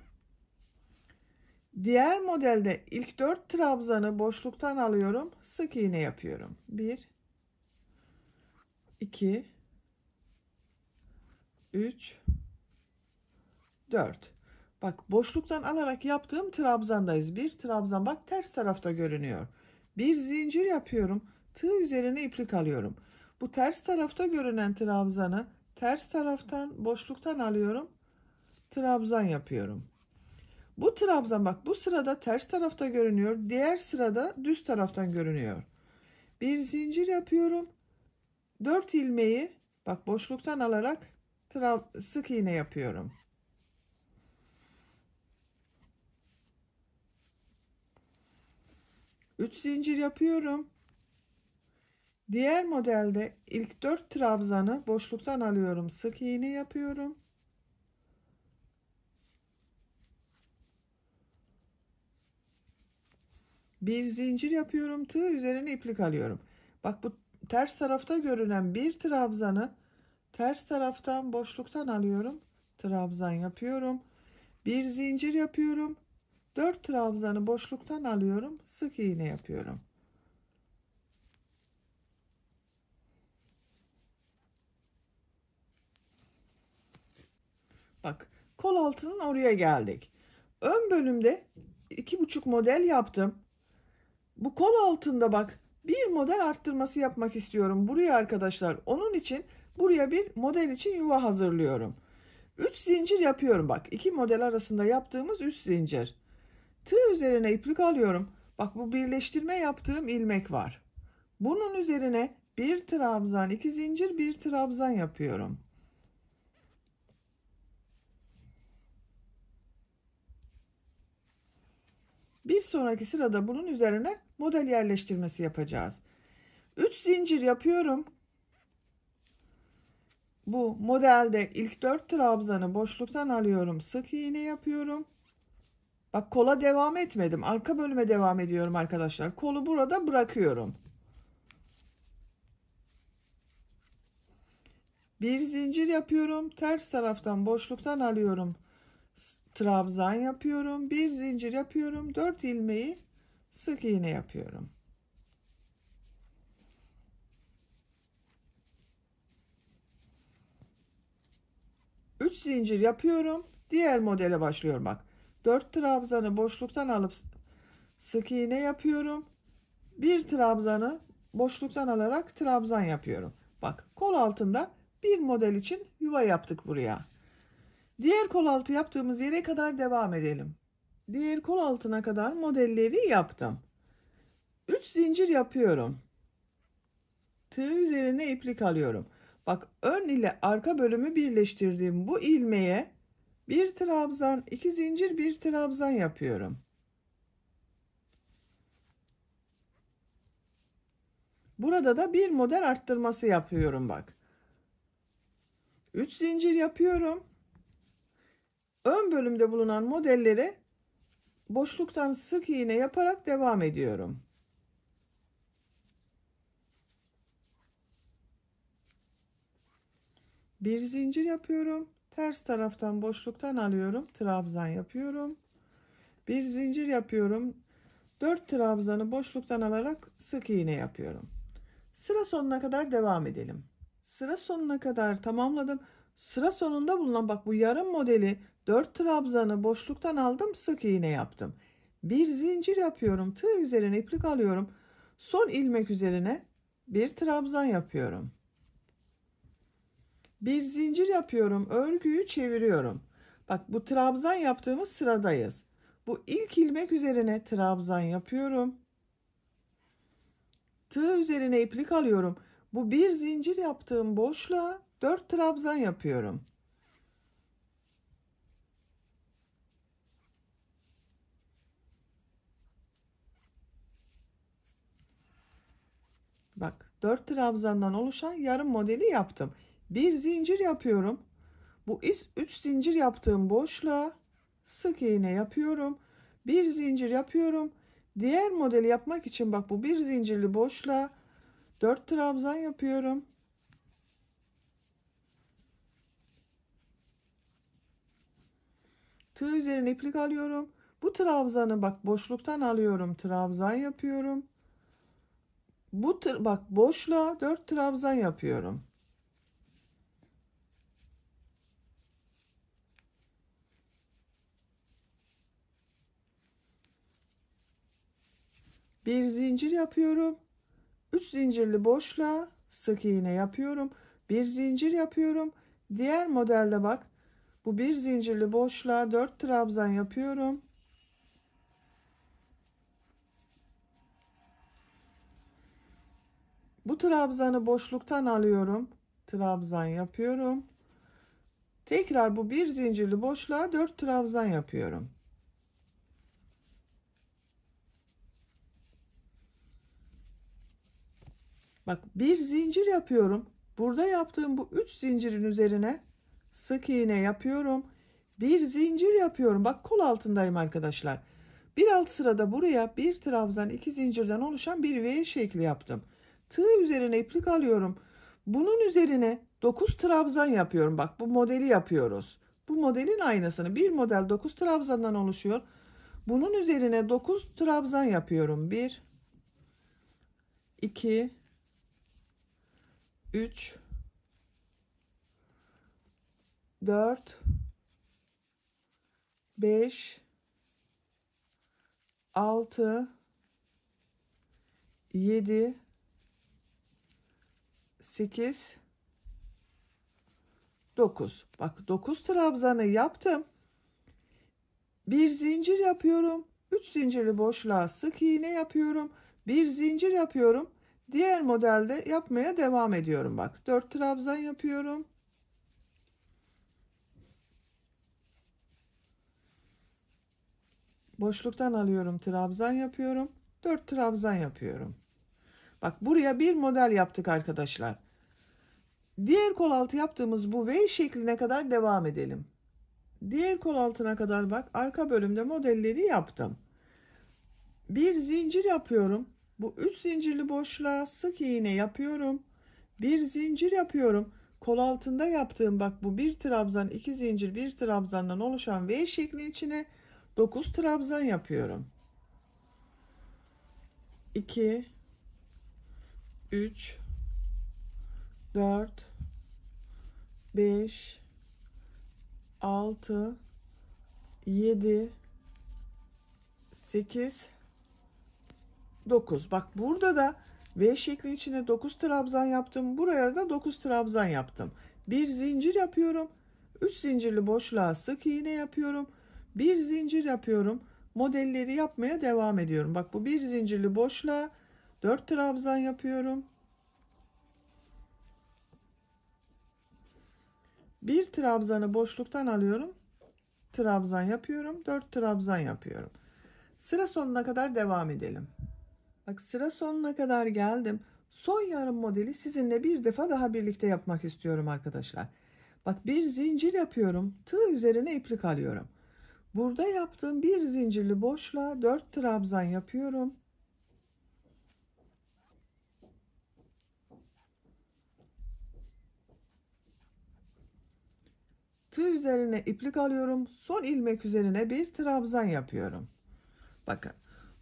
Diğer modelde ilk dört trabzanı boşluktan alıyorum. Sık iğne yapıyorum. 1 2 3 4 Bak boşluktan alarak yaptığım trabzandayız. Bir trabzan bak ters tarafta görünüyor. Bir zincir yapıyorum. Tığ üzerine iplik alıyorum. Bu ters tarafta görünen trabzanı ters taraftan boşluktan alıyorum. Trabzan yapıyorum. Bu trabzan bak bu sırada ters tarafta görünüyor. Diğer sırada düz taraftan görünüyor. Bir zincir yapıyorum. 4 ilmeği bak boşluktan alarak trab sık iğne yapıyorum. Üç zincir yapıyorum. Diğer modelde ilk dört trabzanı boşluktan alıyorum. Sık iğne yapıyorum. bir zincir yapıyorum tığ üzerine iplik alıyorum. Bak bu ters tarafta görünen bir trabzanı ters taraftan boşluktan alıyorum trabzan yapıyorum bir zincir yapıyorum 4 trabzanı boşluktan alıyorum sık iğne yapıyorum bak kol altının oraya geldik ön bölümde iki buçuk model yaptım bu kol altında bak bir model arttırması yapmak istiyorum buraya arkadaşlar onun için Buraya bir model için yuva hazırlıyorum. 3 zincir yapıyorum bak. iki model arasında yaptığımız 3 zincir. Tığ üzerine iplik alıyorum. Bak bu birleştirme yaptığım ilmek var. Bunun üzerine bir trabzan, iki zincir, bir trabzan yapıyorum. Bir sonraki sırada bunun üzerine model yerleştirmesi yapacağız. 3 zincir yapıyorum bu modelde ilk 4 trabzanı boşluktan alıyorum. Sık iğne yapıyorum. Bak kola devam etmedim. Arka bölüme devam ediyorum arkadaşlar. Kolu burada bırakıyorum. Bir zincir yapıyorum. Ters taraftan boşluktan alıyorum. Trabzan yapıyorum. Bir zincir yapıyorum. 4 ilmeği sık iğne yapıyorum. zincir yapıyorum. Diğer modele başlıyorum bak. 4 trabzanı boşluktan alıp sık iğne yapıyorum. 1 trabzanı boşluktan alarak trabzan yapıyorum. Bak kol altında bir model için yuva yaptık buraya. Diğer kol altı yaptığımız yere kadar devam edelim. Diğer kol altına kadar modelleri yaptım. 3 zincir yapıyorum. Tığ üzerine iplik alıyorum. Bak ön ile arka bölümü birleştirdiğim bu ilmeğe bir trabzan, iki zincir, bir trabzan yapıyorum. Burada da bir model arttırması yapıyorum bak. 3 zincir yapıyorum. Ön bölümde bulunan modelleri boşluktan sık iğne yaparak devam ediyorum. bir zincir yapıyorum ters taraftan boşluktan alıyorum trabzan yapıyorum bir zincir yapıyorum 4 trabzanı boşluktan alarak sık iğne yapıyorum sıra sonuna kadar devam edelim sıra sonuna kadar tamamladım sıra sonunda bulunan bak bu yarım modeli 4 trabzanı boşluktan aldım sık iğne yaptım bir zincir yapıyorum tığ üzerine iplik alıyorum son ilmek üzerine bir trabzan yapıyorum bir zincir yapıyorum örgüyü çeviriyorum bak bu trabzan yaptığımız sıradayız bu ilk ilmek üzerine trabzan yapıyorum tığ üzerine iplik alıyorum bu bir zincir yaptığım boşluğa 4 trabzan yapıyorum Bak 4 trabzandan oluşan yarım modeli yaptım bir zincir yapıyorum. Bu 3 zincir yaptığım boşluğa sık iğne yapıyorum. Bir zincir yapıyorum. Diğer modeli yapmak için bak bu bir zincirli boşluğa 4 trabzan yapıyorum. Tığ üzerine iplik alıyorum. Bu trabzanı bak boşluktan alıyorum. Trabzan yapıyorum. Bu bak boşluğa 4 trabzan yapıyorum. bir zincir yapıyorum. 3 zincirli boşluğa sık iğne yapıyorum. Bir zincir yapıyorum. Diğer modelde bak. Bu bir zincirli boşluğa 4 trabzan yapıyorum. Bu trabzanı boşluktan alıyorum. Trabzan yapıyorum. Tekrar bu bir zincirli boşluğa 4 trabzan yapıyorum. Bak bir zincir yapıyorum. Burada yaptığım bu üç zincirin üzerine sık iğne yapıyorum. Bir zincir yapıyorum. Bak kol altındayım arkadaşlar. Bir alt sırada buraya bir trabzan iki zincirden oluşan bir V şekli yaptım. Tığ üzerine iplik alıyorum. Bunun üzerine 9 trabzan yapıyorum. Bak bu modeli yapıyoruz. Bu modelin aynısını. Bir model 9 trabzandan oluşuyor. Bunun üzerine 9 trabzan yapıyorum. 1 2 3 4 5 6 7 8 9 bak 9 trabzanı yaptım bir zincir yapıyorum 3 zincirli boşluğa sık iğne yapıyorum bir zincir yapıyorum Diğer modelde yapmaya devam ediyorum. Bak 4 trabzan yapıyorum. Boşluktan alıyorum trabzan yapıyorum. 4 trabzan yapıyorum. Bak buraya bir model yaptık arkadaşlar. Diğer kol altı yaptığımız bu V şekline kadar devam edelim. Diğer kol altına kadar bak arka bölümde modelleri yaptım. Bir zincir yapıyorum bu 3 zincirli boşluğa sık iğne yapıyorum. Bir zincir yapıyorum. Kol altında yaptığım bak bu bir trabzan, iki zincir, bir trabzandan oluşan V şekli içine 9 trabzan yapıyorum. 2 3 4 5 6 7 8 9. Bak burada da V şekli içine 9 trabzan yaptım. Buraya da 9 trabzan yaptım. Bir zincir yapıyorum. 3 zincirli boşluğa sık iğne yapıyorum. Bir zincir yapıyorum. Modelleri yapmaya devam ediyorum. Bak bu bir zincirli boşluğa 4 trabzan yapıyorum. Bir trabzanı boşluktan alıyorum. Trabzan yapıyorum. 4 trabzan yapıyorum. Sıra sonuna kadar devam edelim. Bak sıra sonuna kadar geldim. Son yarım modeli sizinle bir defa daha birlikte yapmak istiyorum arkadaşlar. Bak bir zincir yapıyorum. Tığ üzerine iplik alıyorum. Burada yaptığım bir zincirli boşluğa 4 trabzan yapıyorum. Tığ üzerine iplik alıyorum. Son ilmek üzerine bir trabzan yapıyorum. Bakın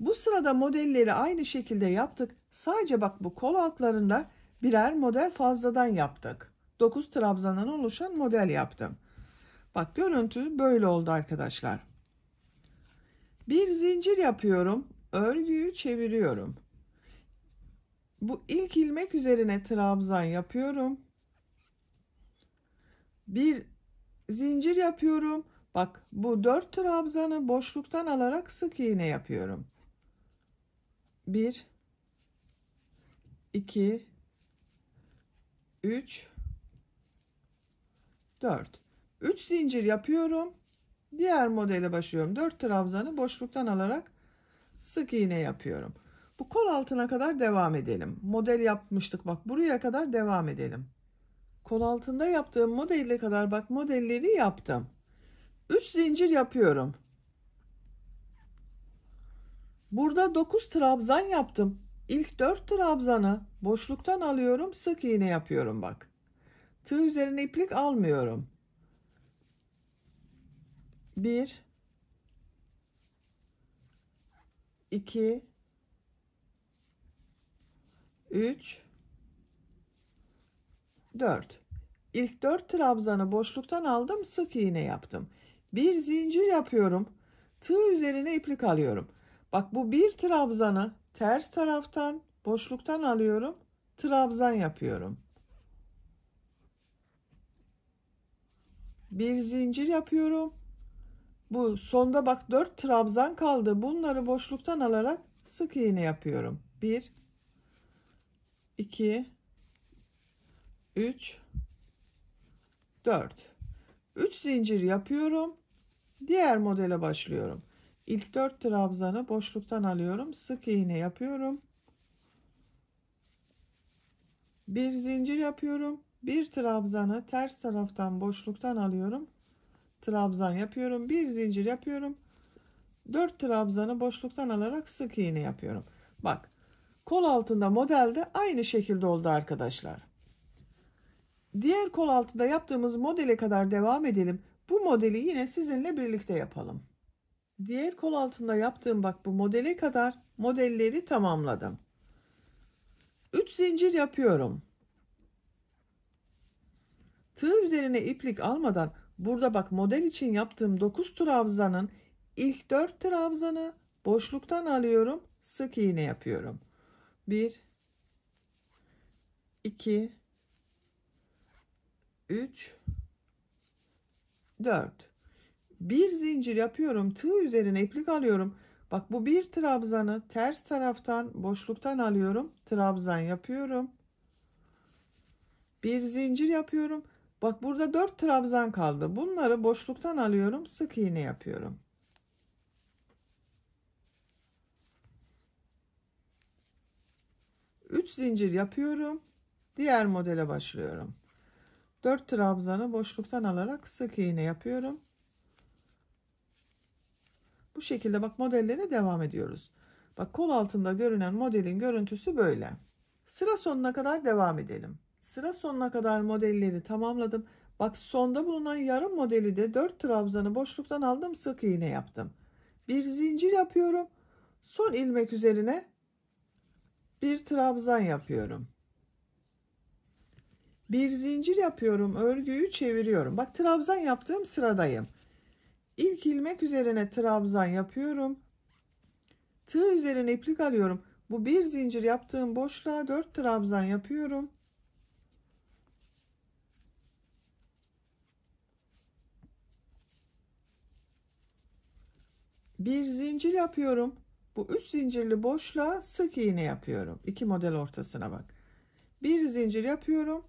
bu sırada modelleri aynı şekilde yaptık. Sadece bak bu kol altlarında birer model fazladan yaptık. 9 trabzandan oluşan model yaptım. Bak görüntü böyle oldu arkadaşlar. Bir zincir yapıyorum. Örgüyü çeviriyorum. Bu ilk ilmek üzerine trabzan yapıyorum. Bir zincir yapıyorum. Bak bu 4 trabzanı boşluktan alarak sık iğne yapıyorum. 1 2 3 4 3 zincir yapıyorum. Diğer modele başlıyorum. 4 trabzanı boşluktan alarak sık iğne yapıyorum. Bu kol altına kadar devam edelim. Model yapmıştık bak buraya kadar devam edelim. Kol altında yaptığım modelle kadar bak modelleri yaptım. 3 zincir yapıyorum. Burada 9 trabzan yaptım. İlk 4 trabzanı boşluktan alıyorum. Sık iğne yapıyorum bak. Tığ üzerine iplik almıyorum. 1 2 3 4 İlk 4 trabzanı boşluktan aldım sık iğne yaptım bir zincir yapıyorum tığ üzerine iplik alıyorum Bak bu bir trabzanı ters taraftan boşluktan alıyorum. Trabzan yapıyorum. Bir zincir yapıyorum. Bu sonda bak 4 trabzan kaldı. Bunları boşluktan alarak sık iğne yapıyorum. 1 2 3 4 3 zincir yapıyorum. Diğer modele başlıyorum. İlk 4 trabzanı boşluktan alıyorum. Sık iğne yapıyorum. Bir zincir yapıyorum. Bir trabzanı ters taraftan boşluktan alıyorum. Trabzan yapıyorum. Bir zincir yapıyorum. 4 trabzanı boşluktan alarak sık iğne yapıyorum. Bak kol altında modelde aynı şekilde oldu arkadaşlar. Diğer kol altında yaptığımız modele kadar devam edelim. Bu modeli yine sizinle birlikte yapalım diğer kol altında yaptığım bak bu modele kadar modelleri tamamladım. 3 zincir yapıyorum. Tığ üzerine iplik almadan burada bak model için yaptığım 9 trabzanın ilk 4 trabzanı boşluktan alıyorum. Sık iğne yapıyorum. 1 2 3 4 bir zincir yapıyorum tığ üzerine iplik alıyorum bak bu bir trabzanı ters taraftan boşluktan alıyorum trabzan yapıyorum bir zincir yapıyorum bak burada dört trabzan kaldı bunları boşluktan alıyorum sık iğne yapıyorum Üç zincir yapıyorum diğer modele başlıyorum 4 trabzanı boşluktan alarak sık iğne yapıyorum bu şekilde bak modellere devam ediyoruz. Bak kol altında görünen modelin görüntüsü böyle. Sıra sonuna kadar devam edelim. Sıra sonuna kadar modelleri tamamladım. Bak sonda bulunan yarım modeli de 4 trabzanı boşluktan aldım sık iğne yaptım. Bir zincir yapıyorum. Son ilmek üzerine bir trabzan yapıyorum. Bir zincir yapıyorum. Örgüyü çeviriyorum. Bak trabzan yaptığım sıradayım. İlk ilmek üzerine trabzan yapıyorum. Tığ üzerine iplik alıyorum. Bu bir zincir yaptığım boşluğa 4 trabzan yapıyorum. Bir zincir yapıyorum. Bu üç zincirli boşluğa sık iğne yapıyorum. İki model ortasına bak. Bir zincir yapıyorum.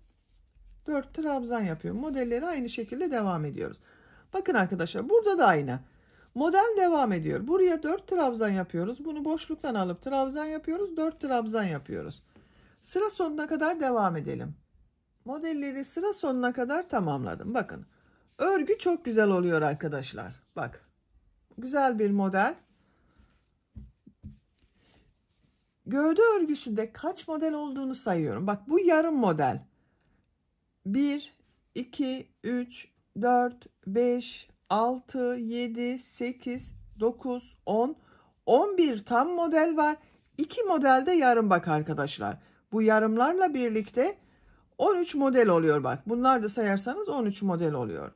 4 trabzan yapıyorum. Modelleri aynı şekilde devam ediyoruz. Bakın arkadaşlar burada da aynı. Model devam ediyor. Buraya 4 trabzan yapıyoruz. Bunu boşluktan alıp trabzan yapıyoruz. 4 trabzan yapıyoruz. Sıra sonuna kadar devam edelim. Modelleri sıra sonuna kadar tamamladım. Bakın örgü çok güzel oluyor arkadaşlar. Bak güzel bir model. Gövde örgüsünde kaç model olduğunu sayıyorum. Bak bu yarım model. 1, 2, 3, 4, 5, 6, 7, 8, 9, 10, 11 tam model var. 2 modelde yarım bak arkadaşlar. Bu yarımlarla birlikte 13 model oluyor bak. Bunlar da sayarsanız 13 model oluyor.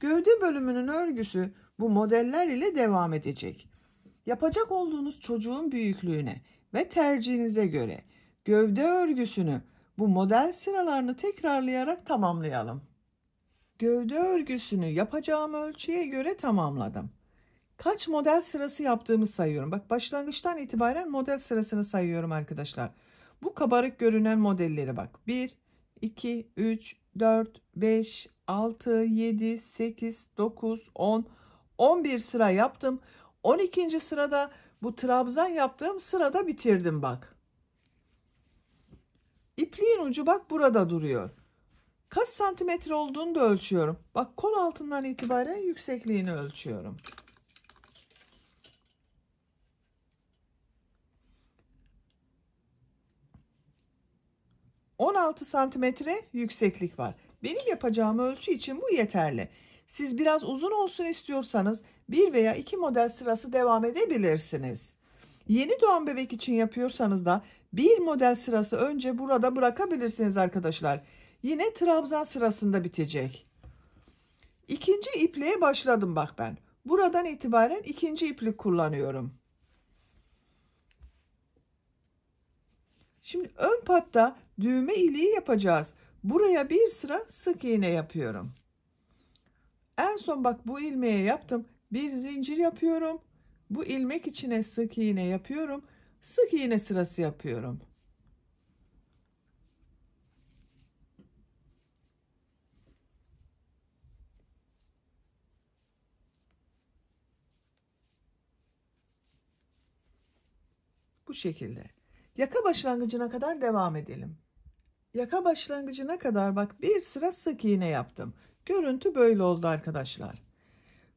Gövde bölümünün örgüsü bu modeller ile devam edecek. Yapacak olduğunuz çocuğun büyüklüğüne ve tercihinize göre gövde örgüsünü bu model sıralarını tekrarlayarak tamamlayalım. Gövde örgüsünü yapacağım ölçüye göre tamamladım. Kaç model sırası yaptığımı sayıyorum. Bak başlangıçtan itibaren model sırasını sayıyorum arkadaşlar. Bu kabarık görünen modelleri bak. 1, 2, 3, 4, 5, 6, 7, 8, 9, 10, 11 sıra yaptım. 12. sırada bu trabzan yaptığım sırada bitirdim bak. İpliğin ucu bak burada duruyor. Kaç santimetre olduğunu da ölçüyorum. Bak kol altından itibaren yüksekliğini ölçüyorum. ...16 santimetre yükseklik var. Benim yapacağım ölçü için bu yeterli. Siz biraz uzun olsun istiyorsanız bir veya iki model sırası devam edebilirsiniz. Yeni doğan bebek için yapıyorsanız da bir model sırası önce burada bırakabilirsiniz arkadaşlar. Yine trabzan sırasında bitecek. İkinci ipliğe başladım bak ben. Buradan itibaren ikinci iplik kullanıyorum. Şimdi ön patta düğme iliği yapacağız. Buraya bir sıra sık iğne yapıyorum. En son bak bu ilmeğe yaptım. Bir zincir yapıyorum. Bu ilmek içine sık iğne yapıyorum. Sık iğne sırası yapıyorum. Bu şekilde. Yaka başlangıcına kadar devam edelim. Yaka başlangıcına kadar bak bir sıra sık iğne yaptım. Görüntü böyle oldu arkadaşlar.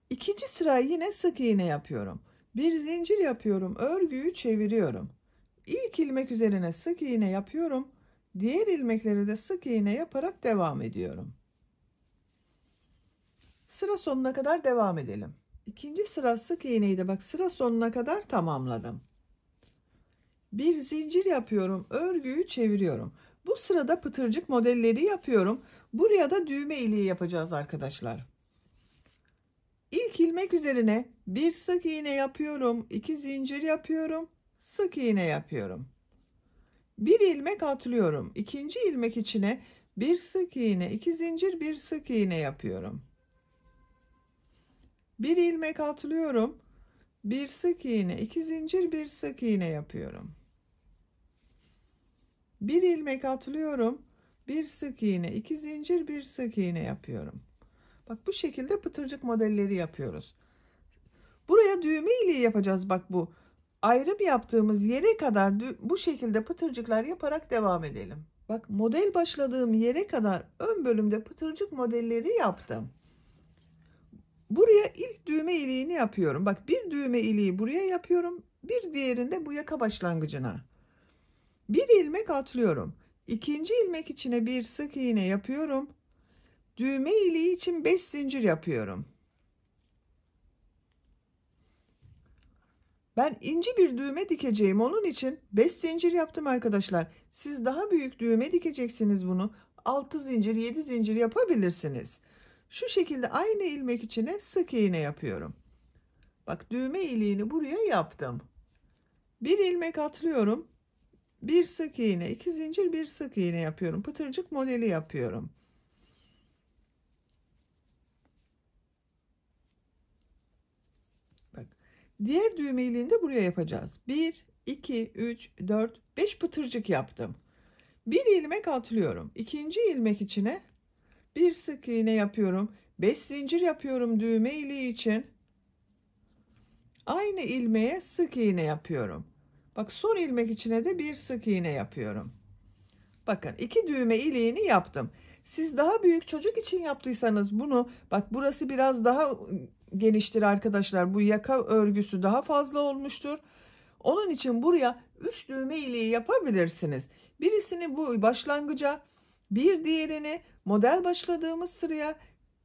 İkinci sıra yine sık iğne yapıyorum. Bir zincir yapıyorum. Örgüyü çeviriyorum. İlk ilmek üzerine sık iğne yapıyorum. Diğer ilmekleri de sık iğne yaparak devam ediyorum. Sıra sonuna kadar devam edelim. İkinci sıra sık iğneyi de bak sıra sonuna kadar tamamladım bir zincir yapıyorum. Örgüyü çeviriyorum. Bu sırada pıtırcık modelleri yapıyorum. Buraya da düğme iliği yapacağız arkadaşlar. İlk ilmek üzerine bir sık iğne yapıyorum. iki zincir yapıyorum. Sık iğne yapıyorum. Bir ilmek atlıyorum. ikinci ilmek içine bir sık iğne, iki zincir, bir sık iğne yapıyorum. Bir ilmek atlıyorum. Bir sık iğne, iki zincir, bir sık iğne yapıyorum bir ilmek atlıyorum bir sık iğne iki zincir bir sık iğne yapıyorum bak bu şekilde pıtırcık modelleri yapıyoruz buraya düğme iliği yapacağız bak bu ayrım yaptığımız yere kadar bu şekilde pıtırcıklar yaparak devam edelim bak model başladığım yere kadar ön bölümde pıtırcık modelleri yaptım buraya ilk düğme iliğini yapıyorum bak bir düğme iliği buraya yapıyorum bir diğerinde bu yaka başlangıcına bir ilmek atlıyorum. İkinci ilmek içine bir sık iğne yapıyorum. Düğme iliği için 5 zincir yapıyorum. Ben ince bir düğme dikeceğim. Onun için 5 zincir yaptım arkadaşlar. Siz daha büyük düğme dikeceksiniz bunu. 6 zincir, 7 zincir yapabilirsiniz. Şu şekilde aynı ilmek içine sık iğne yapıyorum. Bak düğme iliğini buraya yaptım. Bir ilmek atlıyorum bir sık iğne, iki zincir, bir sık iğne yapıyorum. Pıtırcık modeli yapıyorum. Bak. Diğer düğme iliğini de buraya yapacağız. 1 2 3 4 5 pıtırcık yaptım. Bir ilmek atlıyorum. ikinci ilmek içine bir sık iğne yapıyorum. 5 zincir yapıyorum düğme iliği için. Aynı ilmeğe sık iğne yapıyorum. Bak son ilmek içine de bir sık iğne yapıyorum. Bakın iki düğme iliğini yaptım. Siz daha büyük çocuk için yaptıysanız bunu bak burası biraz daha geniştir arkadaşlar. Bu yaka örgüsü daha fazla olmuştur. Onun için buraya 3 düğme iliği yapabilirsiniz. Birisini bu başlangıca bir diğerini model başladığımız sıraya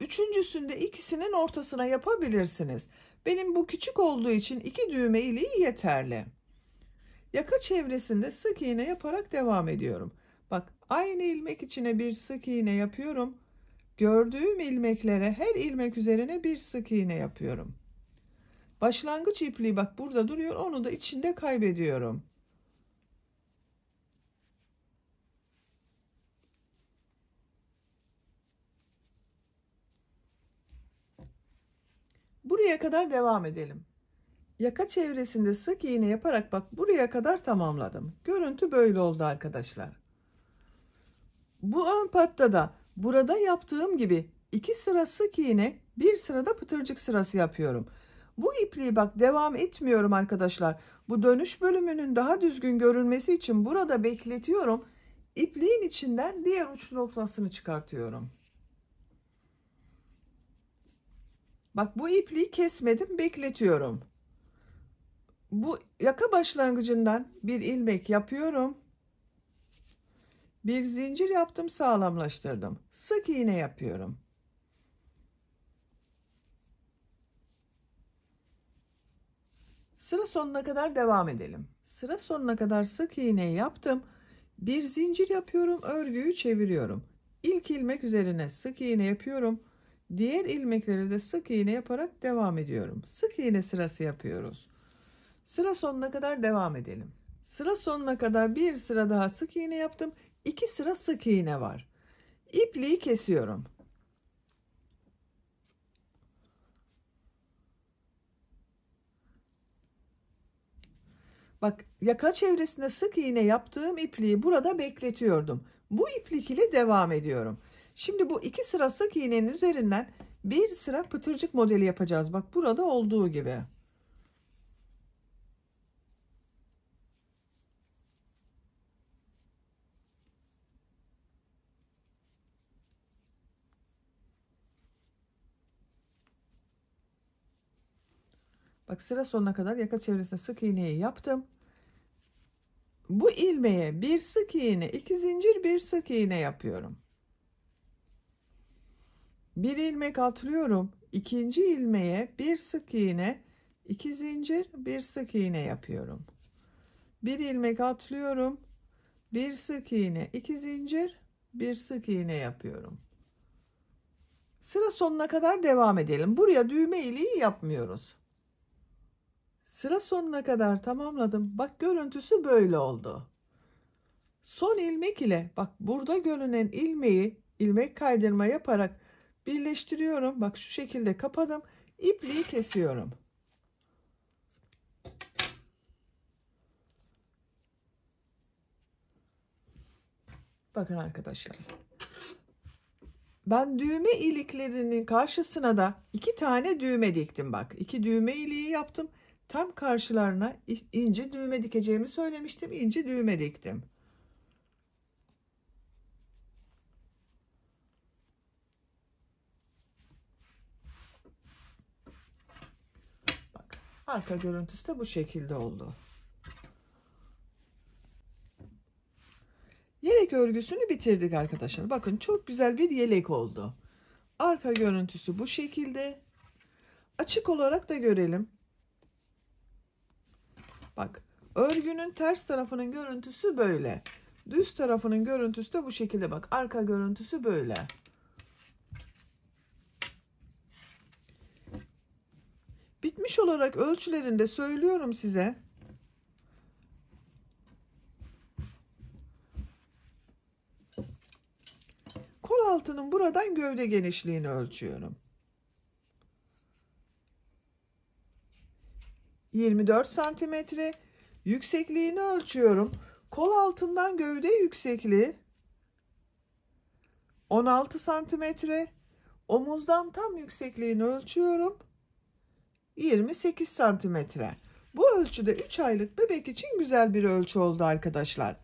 üçüncüsünde ikisinin ortasına yapabilirsiniz. Benim bu küçük olduğu için iki düğme iliği yeterli. Yaka çevresinde sık iğne yaparak devam ediyorum. Bak aynı ilmek içine bir sık iğne yapıyorum. Gördüğüm ilmeklere her ilmek üzerine bir sık iğne yapıyorum. Başlangıç ipliği bak burada duruyor. Onu da içinde kaybediyorum. Buraya kadar devam edelim. Yaka çevresinde sık iğne yaparak bak buraya kadar tamamladım. Görüntü böyle oldu arkadaşlar. Bu ön patta da burada yaptığım gibi iki sıra sık iğne bir sırada pıtırcık sırası yapıyorum. Bu ipliği bak devam etmiyorum arkadaşlar. Bu dönüş bölümünün daha düzgün görünmesi için burada bekletiyorum. İpliğin içinden diğer uç noktasını çıkartıyorum. Bak bu ipliği kesmedim bekletiyorum bu yaka başlangıcından bir ilmek yapıyorum. Bir zincir yaptım sağlamlaştırdım. Sık iğne yapıyorum. Sıra sonuna kadar devam edelim. Sıra sonuna kadar sık iğne yaptım. Bir zincir yapıyorum. Örgüyü çeviriyorum. İlk ilmek üzerine sık iğne yapıyorum. Diğer ilmekleri de sık iğne yaparak devam ediyorum. Sık iğne sırası yapıyoruz. Sıra sonuna kadar devam edelim. Sıra sonuna kadar bir sıra daha sık iğne yaptım. İki sıra sık iğne var. İpliği kesiyorum. Bak yaka çevresinde sık iğne yaptığım ipliği burada bekletiyordum. Bu iplik ile devam ediyorum. Şimdi bu iki sıra sık iğnenin üzerinden bir sıra pıtırcık modeli yapacağız. Bak burada olduğu gibi. sıra sonuna kadar yaka çevresine sık iğneyi yaptım. Bu ilmeğe bir sık iğne, iki zincir, bir sık iğne yapıyorum. Bir ilmek atlıyorum. İkinci ilmeğe bir sık iğne, iki zincir, bir sık iğne yapıyorum. Bir ilmek atlıyorum. Bir sık iğne, iki zincir, bir sık iğne yapıyorum. Sıra sonuna kadar devam edelim. Buraya düğme iliği yapmıyoruz. Sıra sonuna kadar tamamladım. Bak görüntüsü böyle oldu. Son ilmek ile bak burada görünen ilmeği ilmek kaydırma yaparak birleştiriyorum. Bak şu şekilde kapadım. İpliği kesiyorum. Bakın arkadaşlar. Ben düğme iliklerinin karşısına da iki tane düğme diktim bak. iki düğme iliği yaptım. Tam karşılarına ince düğme dikeceğimi söylemiştim. Ince düğme diktim. Bak, arka görüntüsü de bu şekilde oldu. Yelek örgüsünü bitirdik arkadaşlar. Bakın çok güzel bir yelek oldu. Arka görüntüsü bu şekilde. Açık olarak da görelim. Bak örgünün ters tarafının görüntüsü böyle. Düz tarafının görüntüsü de bu şekilde bak. Arka görüntüsü böyle. Bitmiş olarak ölçülerinde söylüyorum size. Kol altının buradan gövde genişliğini ölçüyorum. 24 santimetre. Yüksekliğini ölçüyorum. Kol altından gövde yüksekliği 16 santimetre. Omuzdan tam yüksekliğini ölçüyorum. 28 santimetre. Bu ölçüde 3 aylık bebek için güzel bir ölçü oldu arkadaşlar.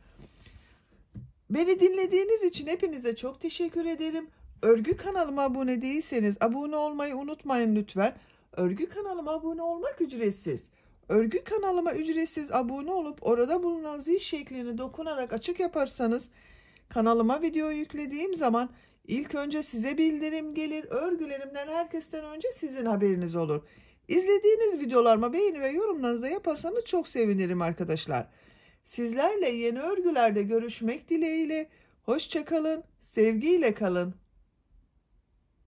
Beni dinlediğiniz için hepinize çok teşekkür ederim. Örgü kanalıma abone değilseniz abone olmayı unutmayın lütfen. Örgü kanalıma abone olmak ücretsiz. Örgü kanalıma ücretsiz abone olup orada bulunan zil şeklini dokunarak açık yaparsanız kanalıma video yüklediğim zaman ilk önce size bildirim gelir. Örgülerimden herkesten önce sizin haberiniz olur. İzlediğiniz videolarıma beğeni ve yorumlarınızı yaparsanız çok sevinirim arkadaşlar. Sizlerle yeni örgülerde görüşmek dileğiyle. Hoşçakalın, sevgiyle kalın.